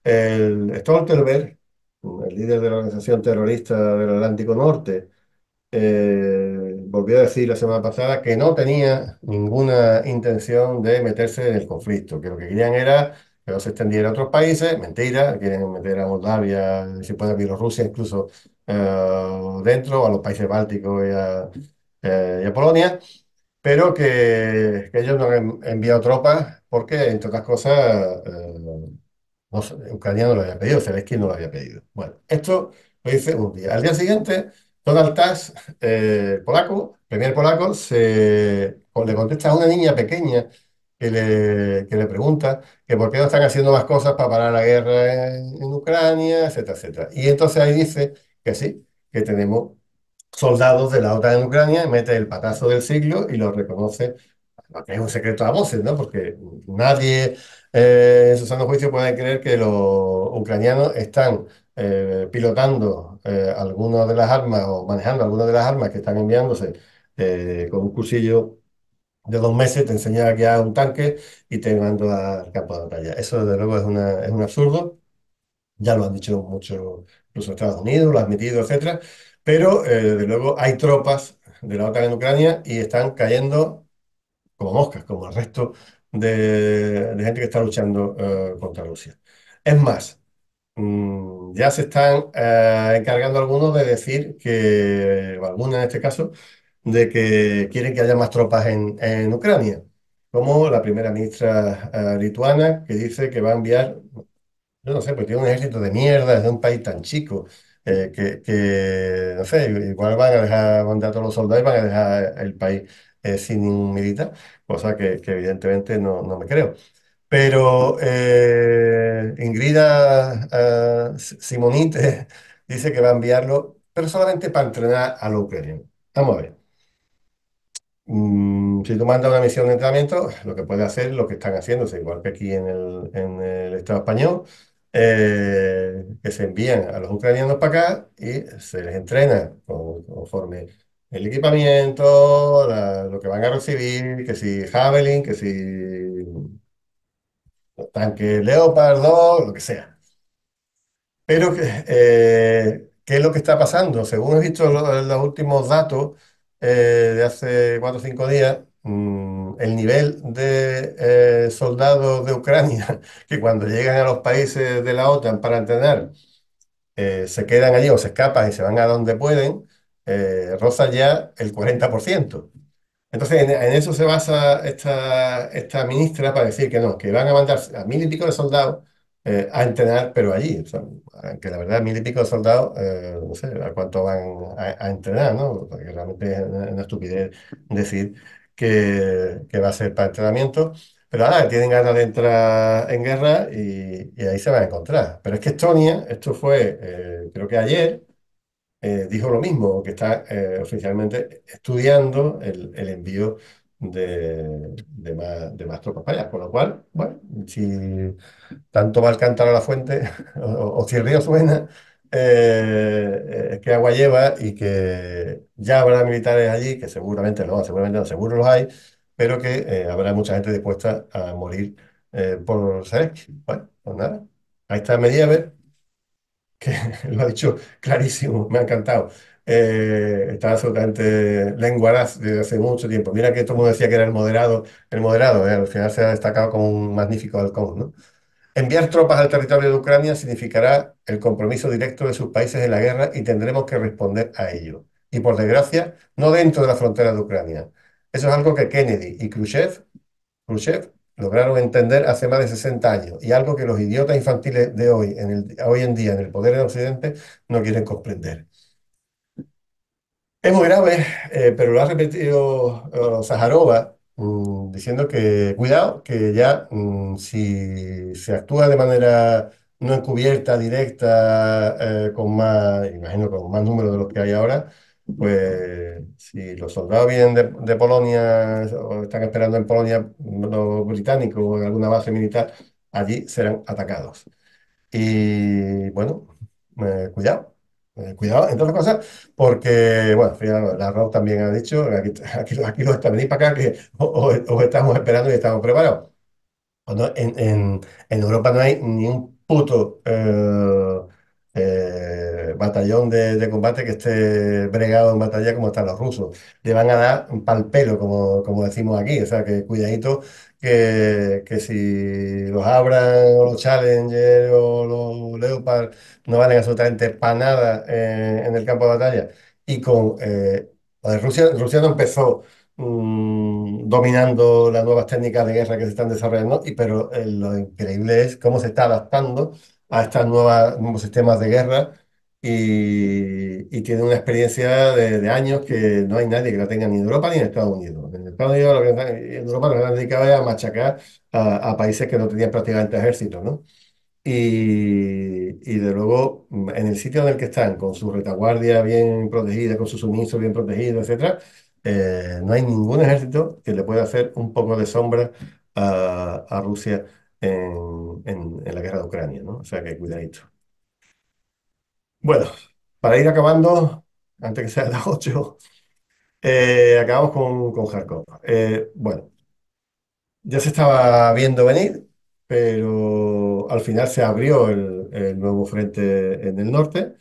El Stoltenberg, el líder de la organización terrorista del Atlántico Norte, eh, volvió a decir la semana pasada que no tenía ninguna intención de meterse en el conflicto, que lo que querían era pero se extendiera a otros países, mentira, quieren meter a Moldavia, si puede a Bielorrusia incluso eh, dentro, a los países bálticos y a, eh, y a Polonia, pero que, ellos no han enviado tropas porque, entre otras cosas, eh, Ucrania no lo había pedido, Zelensky no lo había pedido. Bueno, esto lo hice un día. Al día siguiente, Donald Tusk, polaco, primer polaco, se, le contesta a una niña pequeña que le, le pregunta que por qué no están haciendo más cosas para parar la guerra en, Ucrania, etcétera, etcétera. Y entonces ahí dice que sí, que tenemos soldados de la OTAN en Ucrania, mete el patazo del siglo y lo reconoce, que es un secreto a voces, ¿no? Porque nadie eh, en su sano juicio puede creer que los ucranianos están eh, pilotando eh, algunas de las armas o manejando algunas de las armas que están enviándose con un cursillo de dos meses te enseñaba a guiar un tanque y te mando al campo de batalla. Eso, desde luego, es, una, es un absurdo. Ya lo han dicho muchos, incluso Estados Unidos, lo ha admitido, etcétera. Pero, eh, desde luego, hay tropas de la OTAN en Ucrania y están cayendo como moscas, como el resto de, gente que está luchando eh, contra Rusia. Es más, mm, ya se están eh, encargando algunos de decir que, o alguna en este caso, de que quieren que haya más tropas en, en Ucrania, como la primera ministra eh, lituana que dice que va a enviar, yo no sé, pues tiene un ejército de mierda de un país tan chico, eh, que, que, no sé, igual van a dejar, mandar a todos los soldados y van a dejar el país eh, sin ningún militar, cosa que, que evidentemente no, no, me creo. Pero eh, Ingrida Simonite dice que va a enviarlo, pero solamente para entrenar a los ucranianos. Vamos a ver. Mm, si tú mandas una misión de entrenamiento, lo que puede hacer es lo que están haciendo, igual que aquí en el, Estado español, eh, que se envían a los ucranianos para acá y se les entrena conforme el equipamiento, lo que van a recibir, que si Javelin, que si tanque leopardo, Leopard lo que sea. Pero, eh, ¿qué es lo que está pasando? Según he visto los últimos datos, eh, de hace cuatro o cinco días, mm, el nivel de eh, soldados de Ucrania que cuando llegan a los países de la OTAN para entrenar eh, se quedan allí o se escapan y se van a donde pueden, roza ya el 40%. Entonces, en, eso se basa esta, esta ministra para decir que no, que van a mandar a mil y pico de soldados eh, a entrenar, pero allí. que la verdad, mil y pico de soldados, eh, no sé a cuánto van a, entrenar, ¿no? Porque realmente es una estupidez decir que, va a ser para entrenamiento. Pero ahora tienen ganas de entrar en guerra y, ahí se van a encontrar. Pero es que Estonia, esto fue, eh, creo que ayer, dijo lo mismo, que está oficialmente estudiando el, el envío de, de, más, de tropas para allá. Con lo cual, bueno, si tanto va el alcanzar a la fuente, o, si el río suena, eh, eh, qué que agua lleva y que ya habrá militares allí, que seguramente no, seguramente no, seguro los hay, pero que eh, habrá mucha gente dispuesta a morir por ser Bueno, pues nada, ahí está Mediever, que lo ha dicho clarísimo, me ha encantado estaba eh, está absolutamente lenguaraz desde hace mucho tiempo. Mira que todo el mundo decía que era el moderado, el moderado, eh, al final se ha destacado como un magnífico halcón, ¿no? Enviar tropas al territorio de Ucrania significará el compromiso directo de sus países en la guerra y tendremos que responder a ello. Y por desgracia, no dentro de la frontera de Ucrania. Eso es algo que Kennedy y Khrushchev, lograron entender hace más de 60 años y algo que los idiotas infantiles de hoy, en el, hoy en día en el poder en Occidente, no quieren comprender. Es muy grave, eh, pero lo ha repetido Sajarova eh, mm, diciendo que cuidado, que ya mm, si se actúa de manera no encubierta, directa, eh, con más, imagino, con más número de los que hay ahora, pues si los soldados vienen de, Polonia o están esperando en Polonia mm, los británicos o en alguna base militar, allí serán atacados. Y bueno, cuidado. Eh, cuidado, entre otras cosas, porque, bueno, la RAU también ha dicho, aquí, aquí, está, para acá, que os, estamos esperando y estamos preparados. Cuando en, en, Europa no hay ni un puto eh, eh, batallón de, de, combate que esté bregado en batalla como están los rusos. Le van a dar pal pelo, como, como decimos aquí, o sea, que cuidadito que, que si los Abran o los Challenger o los Leopard no valen absolutamente para nada en el campo de batalla. Y con eh, Rusia, Rusia no empezó mm, dominando las nuevas técnicas de guerra que se están desarrollando, y, pero eh, lo increíble es cómo se está adaptando a estos nuevos sistemas de guerra. Y, tiene una experiencia de, de, años que no hay nadie que la tenga ni en Europa ni en Estados Unidos en Europa, lo que han dedicado es a machacar a, países que no tenían prácticamente ejército, ¿no? Y, de luego, en el sitio en el que están, con su retaguardia bien protegida, con su suministros bien protegidos, etcétera, eh, no hay ningún ejército que le pueda hacer un poco de sombra a, Rusia en, la guerra de Ucrania, ¿no? O sea que cuidadito. Bueno, para ir acabando, antes que sea las 8, eh, acabamos con, con eh, bueno, ya se estaba viendo venir, pero al final se abrió el, nuevo frente en el norte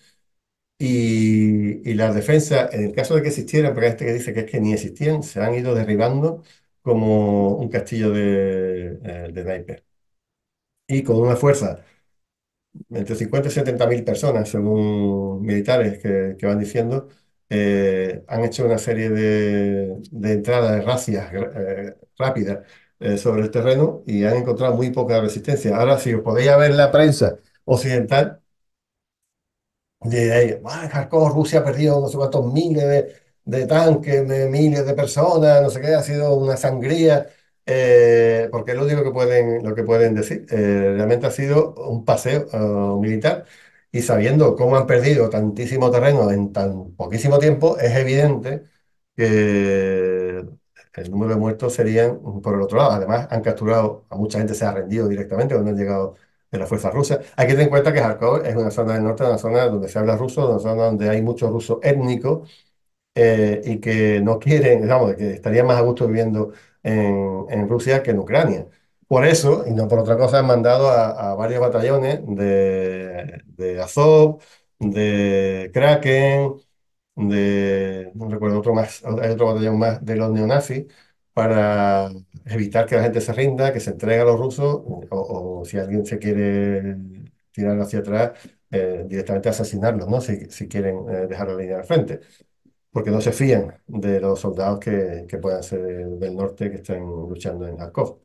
y, y las defensas, en el caso de que existieran, porque este que dice que es que ni existían, se han ido derribando como un castillo de, eh, naipes. Y con una fuerza entre 50 y 70 mil personas, según militares que, que van diciendo eh, han hecho una serie de, de entradas, de racias eh, rápidas eh, sobre el terreno y han encontrado muy poca resistencia. Ahora, si os podéis ver en la prensa occidental, de ahí, Rusia ha perdido no sé cuántos miles de, de tanques, de miles de personas, no sé qué, ha sido una sangría. porque es lo único que pueden, lo que pueden decir. realmente ha sido un paseo militar y sabiendo cómo han perdido tantísimo terreno en tan poquísimo tiempo, es evidente que el número de muertos serían por el otro lado. Además, han capturado, a mucha gente se ha rendido directamente cuando han llegado de las fuerzas rusas. Hay que tener en cuenta que Kharkov es una zona del norte, una zona donde se habla ruso, una zona donde hay mucho ruso étnico eh, y que no quieren, digamos, que estarían más a gusto viviendo en, en Rusia que en Ucrania. Por eso, y no por otra cosa, han mandado a, varios batallones de, Azov, de Kraken, de, no recuerdo otro más, otro batallón más de los neonazis, para evitar que la gente se rinda, que se entregue a los rusos, o, si alguien se quiere tirar hacia atrás, eh, directamente asesinarlos, ¿no? Si, si quieren eh, dejar la línea al frente. Porque no se fían de los soldados que, que puedan ser del norte que están luchando en Kharkov.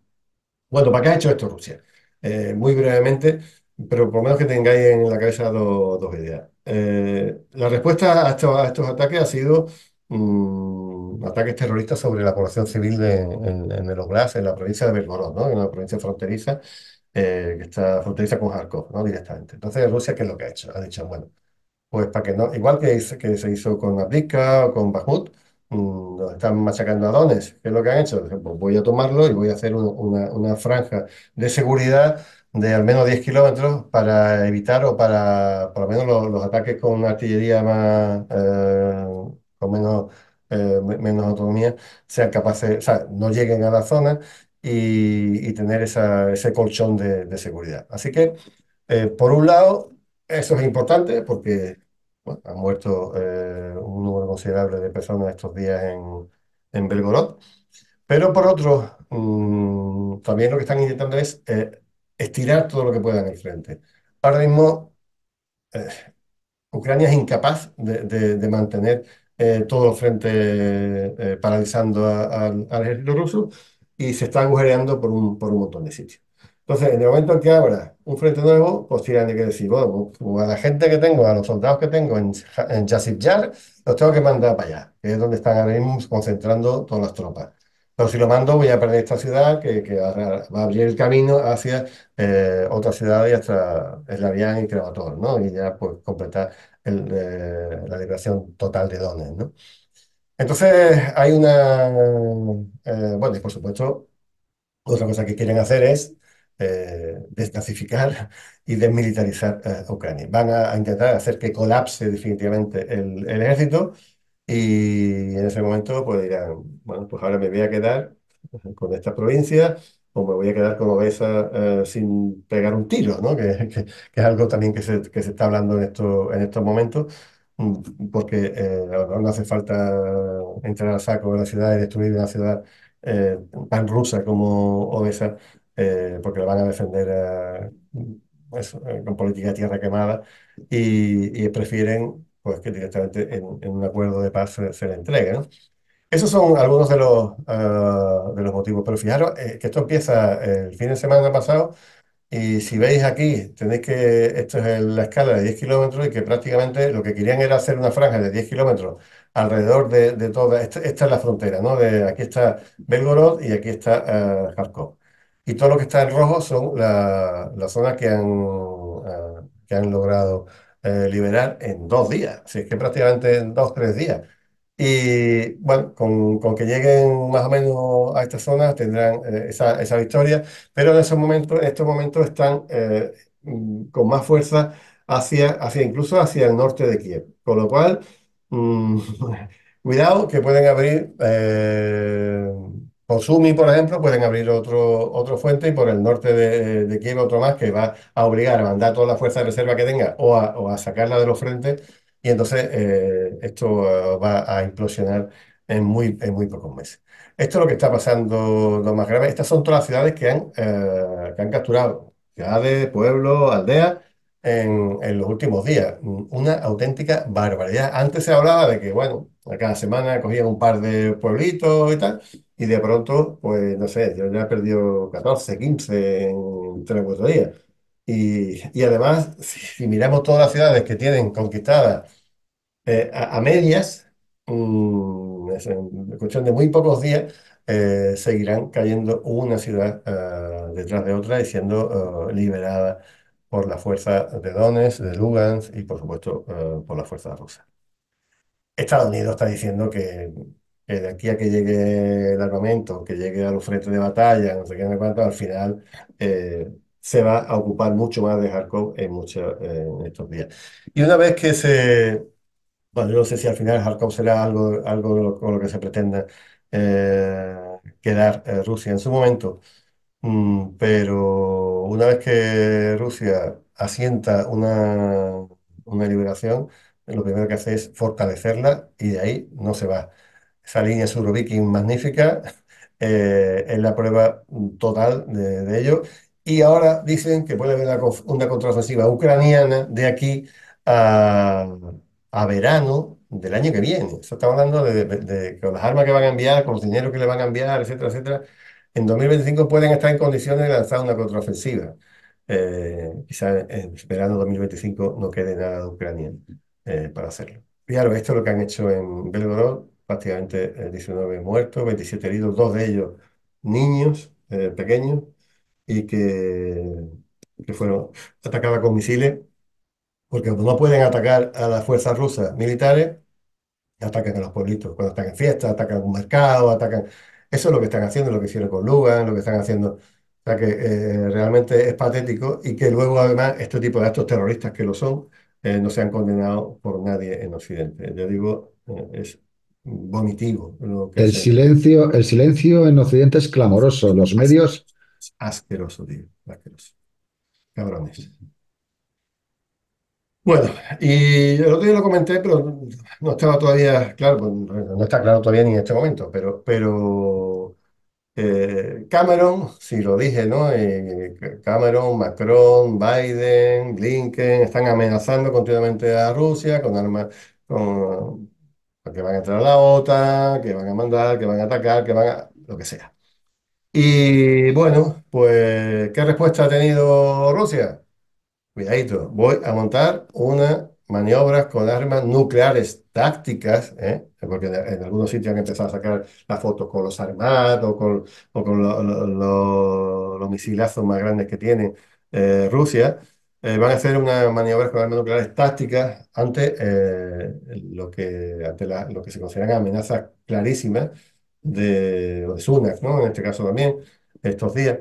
Bueno, ¿para qué ha hecho esto Rusia? Eh, muy brevemente, pero por lo menos que tengáis en la cabeza dos ideas. Eh, la respuesta a estos, a estos, ataques ha sido mm, ataques terroristas sobre la población civil de, en, en, el Oblast, en la provincia de Belgorod, ¿no? en la provincia fronteriza, eh, que está fronteriza con Kharkov, ¿no? directamente. Entonces, Rusia, ¿qué es lo que ha hecho? Ha dicho, bueno, pues para que no, igual que, que se hizo con Abdika o con Bakhmut, nos están machacando a dones. ¿Qué es lo que han hecho? Pues voy a tomarlo y voy a hacer una, franja de seguridad de al menos 10 kilómetros para evitar o para, por lo menos, los, ataques con artillería más, eh, con eh, menos, autonomía, sean capaces, o sea, no lleguen a la zona y, tener esa, ese colchón de, seguridad. Así que, eh, por un lado, eso es importante porque bueno, han muerto eh, un número considerable de personas estos días en, Belgorod. Pero por otro, mm, también lo que están intentando es eh, estirar todo lo que pueda en el frente. Ahora mismo, eh, Ucrania es incapaz de, mantener todo el frente paralizando al ejército ruso y se está agujereando por un, por un montón de sitios. Entonces, en el momento en que abra un frente nuevo, pues tienen que decir, bueno, pues, pues a la gente que tengo, a los soldados que tengo en, en Yar, los tengo que mandar para allá, que es donde están ahora mismo concentrando todas las tropas. Pero si lo mando, voy a perder esta ciudad que, va a abrir el camino hacia eh, otra ciudad, y hasta Eslavián y crevator ¿no? Y ya, pues, completar eh, la liberación total de dones. ¿no? Entonces, hay una. Eh, bueno, y por supuesto, otra cosa que quieren hacer es eh, desnazificar y desmilitarizar eh, Ucrania. Van a, intentar hacer que colapse definitivamente el, ejército y en ese momento pues dirán, bueno, pues ahora me voy a quedar con esta provincia o me voy a quedar con Ovesa eh, sin pegar un tiro, ¿no? Que, que, es algo también que se, que se está hablando en, esto, en estos momentos mm, porque eh, no hace falta entrar al saco de la ciudad y destruir una ciudad tan rusa como Ovesa eh, porque la van a defender eh, eh, con política de tierra quemada y, prefieren pues, que directamente en, un acuerdo de paz se, la le entregue. ¿no? Esos son algunos de los, ah, de los motivos, pero fijaros que esto empieza el fin de semana pasado y si veis aquí, tenéis que, esto es la escala de 10 kilómetros y que prácticamente lo que querían era hacer una franja de 10 kilómetros alrededor de, de toda, esta, es la frontera, ¿no? De, aquí está Belgorod y aquí está ah, Kharkov y todo lo que está en rojo son las zonas que han, ah, que han logrado eh, liberar en dos días, Así es que prácticamente en dos, tres días. Y bueno, con, que lleguen más o menos a esta zona tendrán eh, esa, victoria, pero en, ese momentos, en estos momentos están eh, mm, con más fuerza hacia, hacia incluso hacia el norte de Kiev. Con lo cual, mm, cuidado que pueden abrir... Consumi, por ejemplo, pueden abrir otro, otro fuente y por el norte de, Kiev otro más que va a obligar a mandar toda la fuerza de reserva que tenga o a, sacarla de los frentes y entonces eh, esto eh, va a implosionar en muy, en muy pocos meses. Esto es lo que está pasando lo más grave. Estas son todas las ciudades que han, eh, que han capturado, ciudades, pueblos, aldeas, en, en, los últimos días. Una auténtica barbaridad. Antes se hablaba de que, bueno, cada semana cogían un par de pueblitos y tal y de pronto, pues no sé, yo ya he perdido 14, 15 en 3 o 4 días. Y, además, si, miramos todas las ciudades que tienen conquistadas eh, a, medias, mm, en cuestión de muy pocos días, eh, seguirán cayendo una ciudad ah, detrás de otra y siendo oh, liberada por la fuerza de Donetsk, de Lugansk y por supuesto ah, por la fuerza rusa. Estados Unidos está diciendo que eh, de aquí a que llegue el armamento, que llegue a los frentes de batalla, no sé qué, me al final eh, se va a ocupar mucho más de Kharkov en, estos días. Y una vez que se... Bueno, yo no sé si al final Kharkov será algo, algo con lo que se pretenda eh, quedar Rusia en su momento, mm, pero una vez que Rusia asienta una, una liberación, lo primero que hace es fortalecerla y de ahí no se va esa línea viking magnífica, eh, es la prueba total de, ello. Y ahora dicen que puede haber una, contraofensiva ucraniana de aquí a, verano del año que viene. Eso estamos hablando de, de, con las armas que van a enviar, con los dinero que le van a enviar, etcétera, etcétera. En 2025 pueden estar en condiciones de lanzar una contraofensiva. Eh, quizá en verano 2025 no quede nada de Ucrania eh, para hacerlo. claro esto es lo que han hecho en Belgorod, prácticamente 19 eh, muertos, 27 heridos, dos de ellos niños eh, pequeños y que, que fueron atacados con misiles, porque no pueden atacar a las fuerzas rusas militares, atacan a los pueblitos, cuando están en fiesta, atacan un mercado, atacan... Eso es lo que están haciendo, lo que hicieron con Lugan, lo que están haciendo... O sea que eh, realmente es patético y que luego además este tipo de actos terroristas que lo son eh, no sean condenados por nadie en Occidente. Yo digo, es vomitivo.
el, silencio, el silencio en Occidente es clamoroso. Los medios. Asqueroso, tío. Asqueroso. Cabrones.
Bueno, y el otro día lo comenté, pero no estaba todavía claro, pues, no está claro todavía ni en este momento, pero, pero eh, Cameron, si lo dije, ¿no? Eh, Cameron, Macron, Biden, Blinken, están amenazando continuamente a Rusia con armas, pues que van a entrar a la OTAN, que van a mandar, que van a atacar, que van a... lo que sea. Y bueno, pues, ¿qué respuesta ha tenido Rusia? Cuidadito, voy a montar una maniobra con armas nucleares tácticas, ¿eh? porque en algunos sitios han empezado a sacar las fotos con los armados o con los misilazos más grandes que tiene eh, Rusia, eh, van a hacer unas maniobras con armas nucleares tácticas ante, eh, lo, que, ante lo que se consideran amenazas clarísimas de, de ¿no? en este caso también, estos días.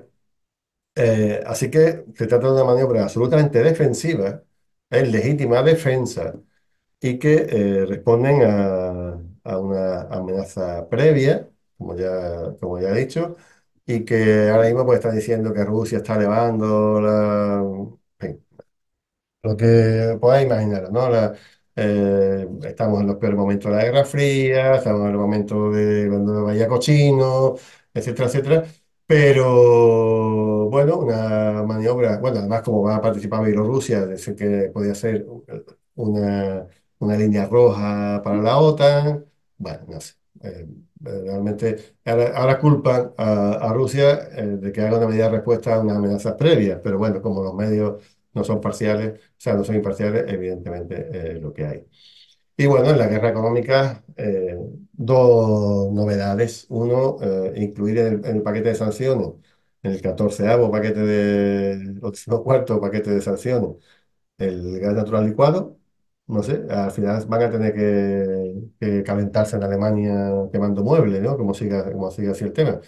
Eh, así que se trata de una maniobra absolutamente defensiva, en legítima defensa, y que responden a, a, una amenaza previa, como ya, como ya he dicho, y que ahora mismo pues, están diciendo que Rusia está elevando la, lo que podáis imaginar, ¿no? Eh, estamos en los peores momentos de la Guerra Fría, estamos en el momento de cuando vaya cochino, etcétera, etcétera. Pero bueno, una maniobra, bueno, además como va a participar Bielorrusia, decir que podía ser una, una línea roja para la OTAN, bueno, no sé. Eh, realmente ahora, culpan a, Rusia eh, de que haga una medida de respuesta a unas amenazas previas, pero bueno, como los medios no son parciales, o sea, no son imparciales, evidentemente eh, lo que hay. Y bueno, en la guerra económica, eh, dos novedades. Uno, eh, incluir en el, paquete de sanciones, en el 14 paquete de, o cuarto paquete de sanciones, el gas natural licuado. No sé, al final van a tener que, calentarse en Alemania quemando muebles, ¿no? Como siga, como siga así el tema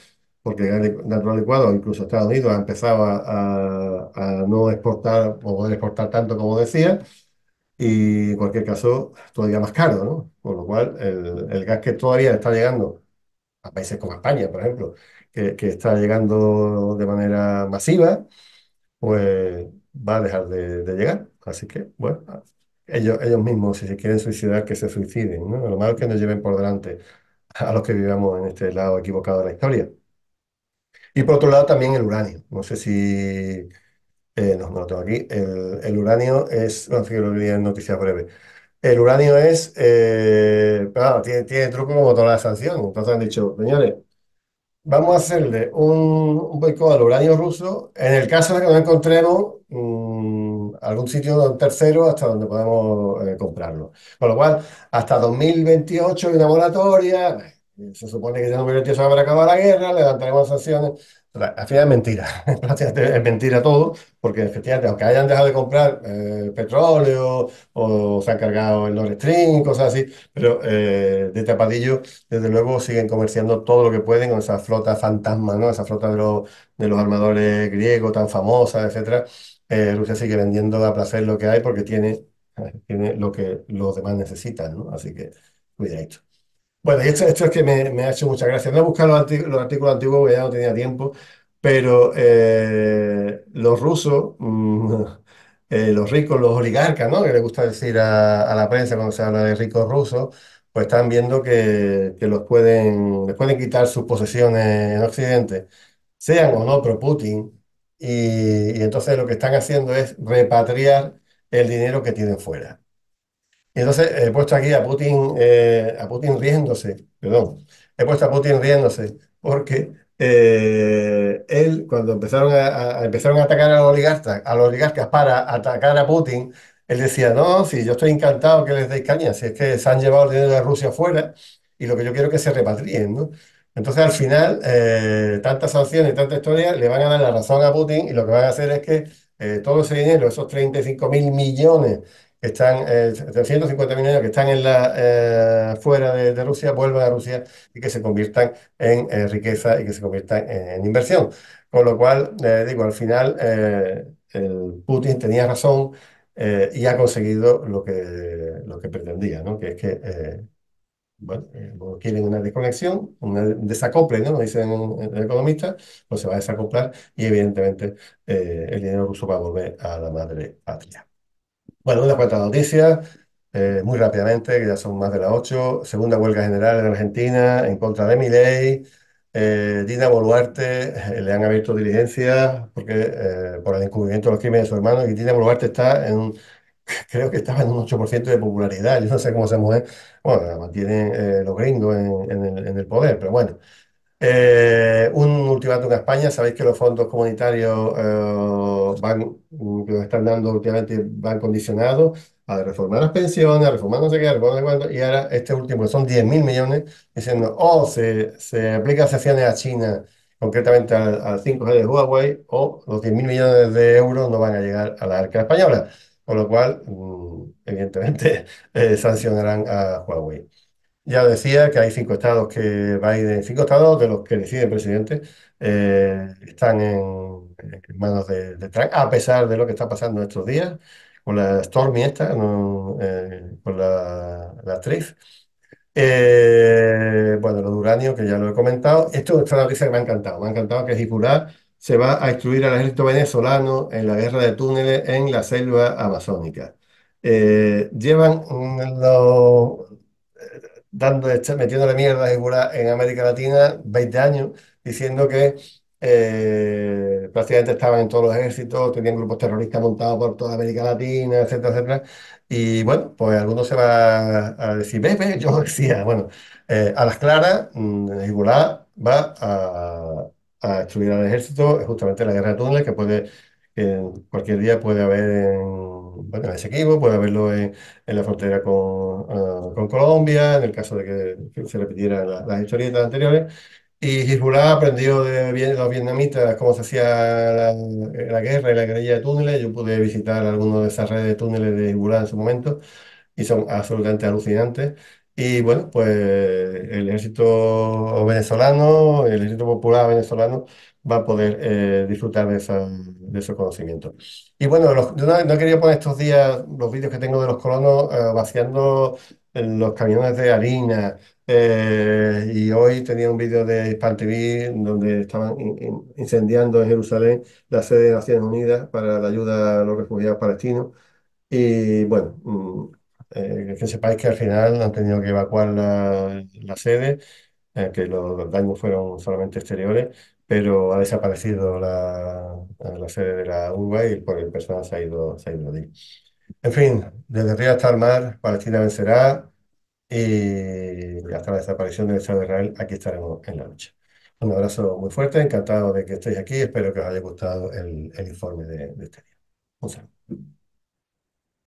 porque Natural adecuado, incluso Estados Unidos, ha empezado a, no exportar o poder exportar tanto como decía, y en cualquier caso, todavía más caro, ¿no? Con lo cual, el, gas que todavía está llegando a países como España, por ejemplo, que, que está llegando de manera masiva, pues va a dejar de, llegar. Así que, bueno, ellos, ellos mismos, si se quieren suicidar, que se suiciden, ¿no? Lo malo es que nos lleven por delante a los que vivamos en este lado equivocado de la historia. Y por otro lado también el uranio. No sé si... Eh, nos no, lo tengo aquí. El, uranio es... No, que lo diría en noticias breves. El uranio es... Eh, tiene, tiene truco como toda la sanción. Entonces han dicho, señores, vamos a hacerle un, un boicot al uranio ruso en el caso de que no encontremos mm, algún sitio tercero hasta donde podamos eh, comprarlo. Con lo cual, hasta 2028 hay una moratoria. Eh, se supone que ya no hubiera eso para acabar la guerra, levantaremos sanciones. Al final es mentira, es mentira todo, porque efectivamente, aunque hayan dejado de comprar eh, petróleo o se han cargado el Nord Stream, cosas así, pero eh, de tapadillo, desde luego, siguen comerciando todo lo que pueden con esa flota fantasma, ¿no? esa flota de los, armadores griegos tan famosas, etcétera. Rusia sigue vendiendo a placer lo que hay porque tiene, tiene lo que los demás necesitan, ¿no? así que cuidadito. Bueno, y esto, es que me, ha hecho mucha gracia. No he buscado los, artículos antiguos porque ya no tenía tiempo, pero eh, los rusos, mm, eh, los ricos, los oligarcas, ¿no? Que les gusta decir a, la prensa cuando se habla de ricos rusos, pues están viendo que, los pueden, les pueden quitar sus posesiones en Occidente, sean o no pro Putin, y entonces lo que están haciendo es repatriar el dinero que tienen fuera. Entonces he puesto aquí a Putin, eh, a Putin riéndose, perdón, he puesto a Putin riéndose porque eh, él, cuando empezaron a, empezaron a atacar a los oligarcas, a los oligarcas para atacar a Putin, él decía, no, si yo estoy encantado que les deis caña, si es que se han llevado el dinero de Rusia afuera y lo que yo quiero es que se repatrien, ¿no? Entonces al final, eh, tantas sanciones tanta historia le van a dar la razón a Putin y lo que van a hacer es que todo ese dinero, esos 35 mil millones que están, eh, millones que están en la, eh, fuera de, Rusia, vuelvan a Rusia y que se conviertan en eh, riqueza y que se conviertan en, inversión. Con lo cual, eh, digo, al final el Putin tenía razón y ha conseguido lo que, lo que pretendía, ¿no? que es que bueno, quieren una desconexión, un desacople, ¿no? dicen los economistas, pues se va a desacoplar y evidentemente el dinero ruso va a volver a la madre patria. Bueno, una cuantas noticia, eh, muy rápidamente, que ya son más de las ocho, Segunda huelga general en Argentina en contra de Milei. Eh, Dina Boluarte eh, le han abierto diligencias porque, eh, por el descubrimiento de los crímenes de su hermano y Dina Boluarte está en, creo que estaba en un 8% de popularidad. Yo no sé cómo se mujer, bueno, la mantienen los gringos en el poder, pero bueno. Eh, un ultimátum a España, sabéis que los fondos comunitarios eh, van, que nos están dando últimamente van condicionados a reformar las pensiones, a reformar no sé qué, reformar y ahora este último, son 10.000 millones, diciendo, o oh, se, se aplican sanciones a China, concretamente al, 5G de Huawei, o los 10.000 millones de euros no van a llegar a la arca española, con lo cual, mm, evidentemente, eh, sancionarán a Huawei. Ya decía que hay cinco estados que Biden, cinco estados de los que decide el presidente, eh, están en, manos de, Trump, a pesar de lo que está pasando estos días, con la Stormy esta, eh, con la, la actriz. Eh, bueno, lo de uranio, que ya lo he comentado. Esto es una noticia que me ha encantado. Me ha encantado que Jipurá se va a instruir al ejército venezolano en la guerra de túneles en la selva amazónica. llevan los dando, este, metiéndole mierda a en América Latina 20 años, diciendo que eh, prácticamente estaban en todos los ejércitos, tenían grupos terroristas montados por toda América Latina, etcétera, etcétera. Y bueno, pues alguno se va a decir, ve, yo decía, bueno, eh, a las claras, mm, Hezbollah va a, destruir al ejército, es justamente la guerra de túnel, que puede, que cualquier día puede haber en ese equipo puede haberlo en, la frontera ah, con, Colombia, en el caso de que, se repitieran las historietas anteriores. Y Hezbollah aprendió de, los vietnamitas cómo se hacía la, guerra y la guerrilla de túneles. Yo pude visitar algunas de esas redes de túneles de Hezbollah en su momento y son absolutamente alucinantes. Y bueno, pues el ejército venezolano, el ejército popular venezolano va a poder eh, disfrutar de, esa, de esos conocimientos. Y bueno, no, quería poner estos días los vídeos que tengo de los colonos eh, vaciando eh, los camiones de harina. y hoy tenía un vídeo de Hispan TV donde estaban incendiando en Jerusalén la sede de Naciones Unidas para la ayuda a los refugiados palestinos. Y bueno, mm, eh, que sepáis que al final han tenido que evacuar la, la sede, eh, que los, daños fueron solamente exteriores, pero ha desaparecido la, la sede de la Uruguay y por el personal se ha ido, se ido de ahí. En fin, desde río hasta el mar, Palestina vencerá y hasta la desaparición del Estado de Israel, aquí estaremos en la lucha. Un abrazo muy fuerte, encantado de que estéis aquí, espero que os haya gustado el, el informe de, de este día. Un saludo.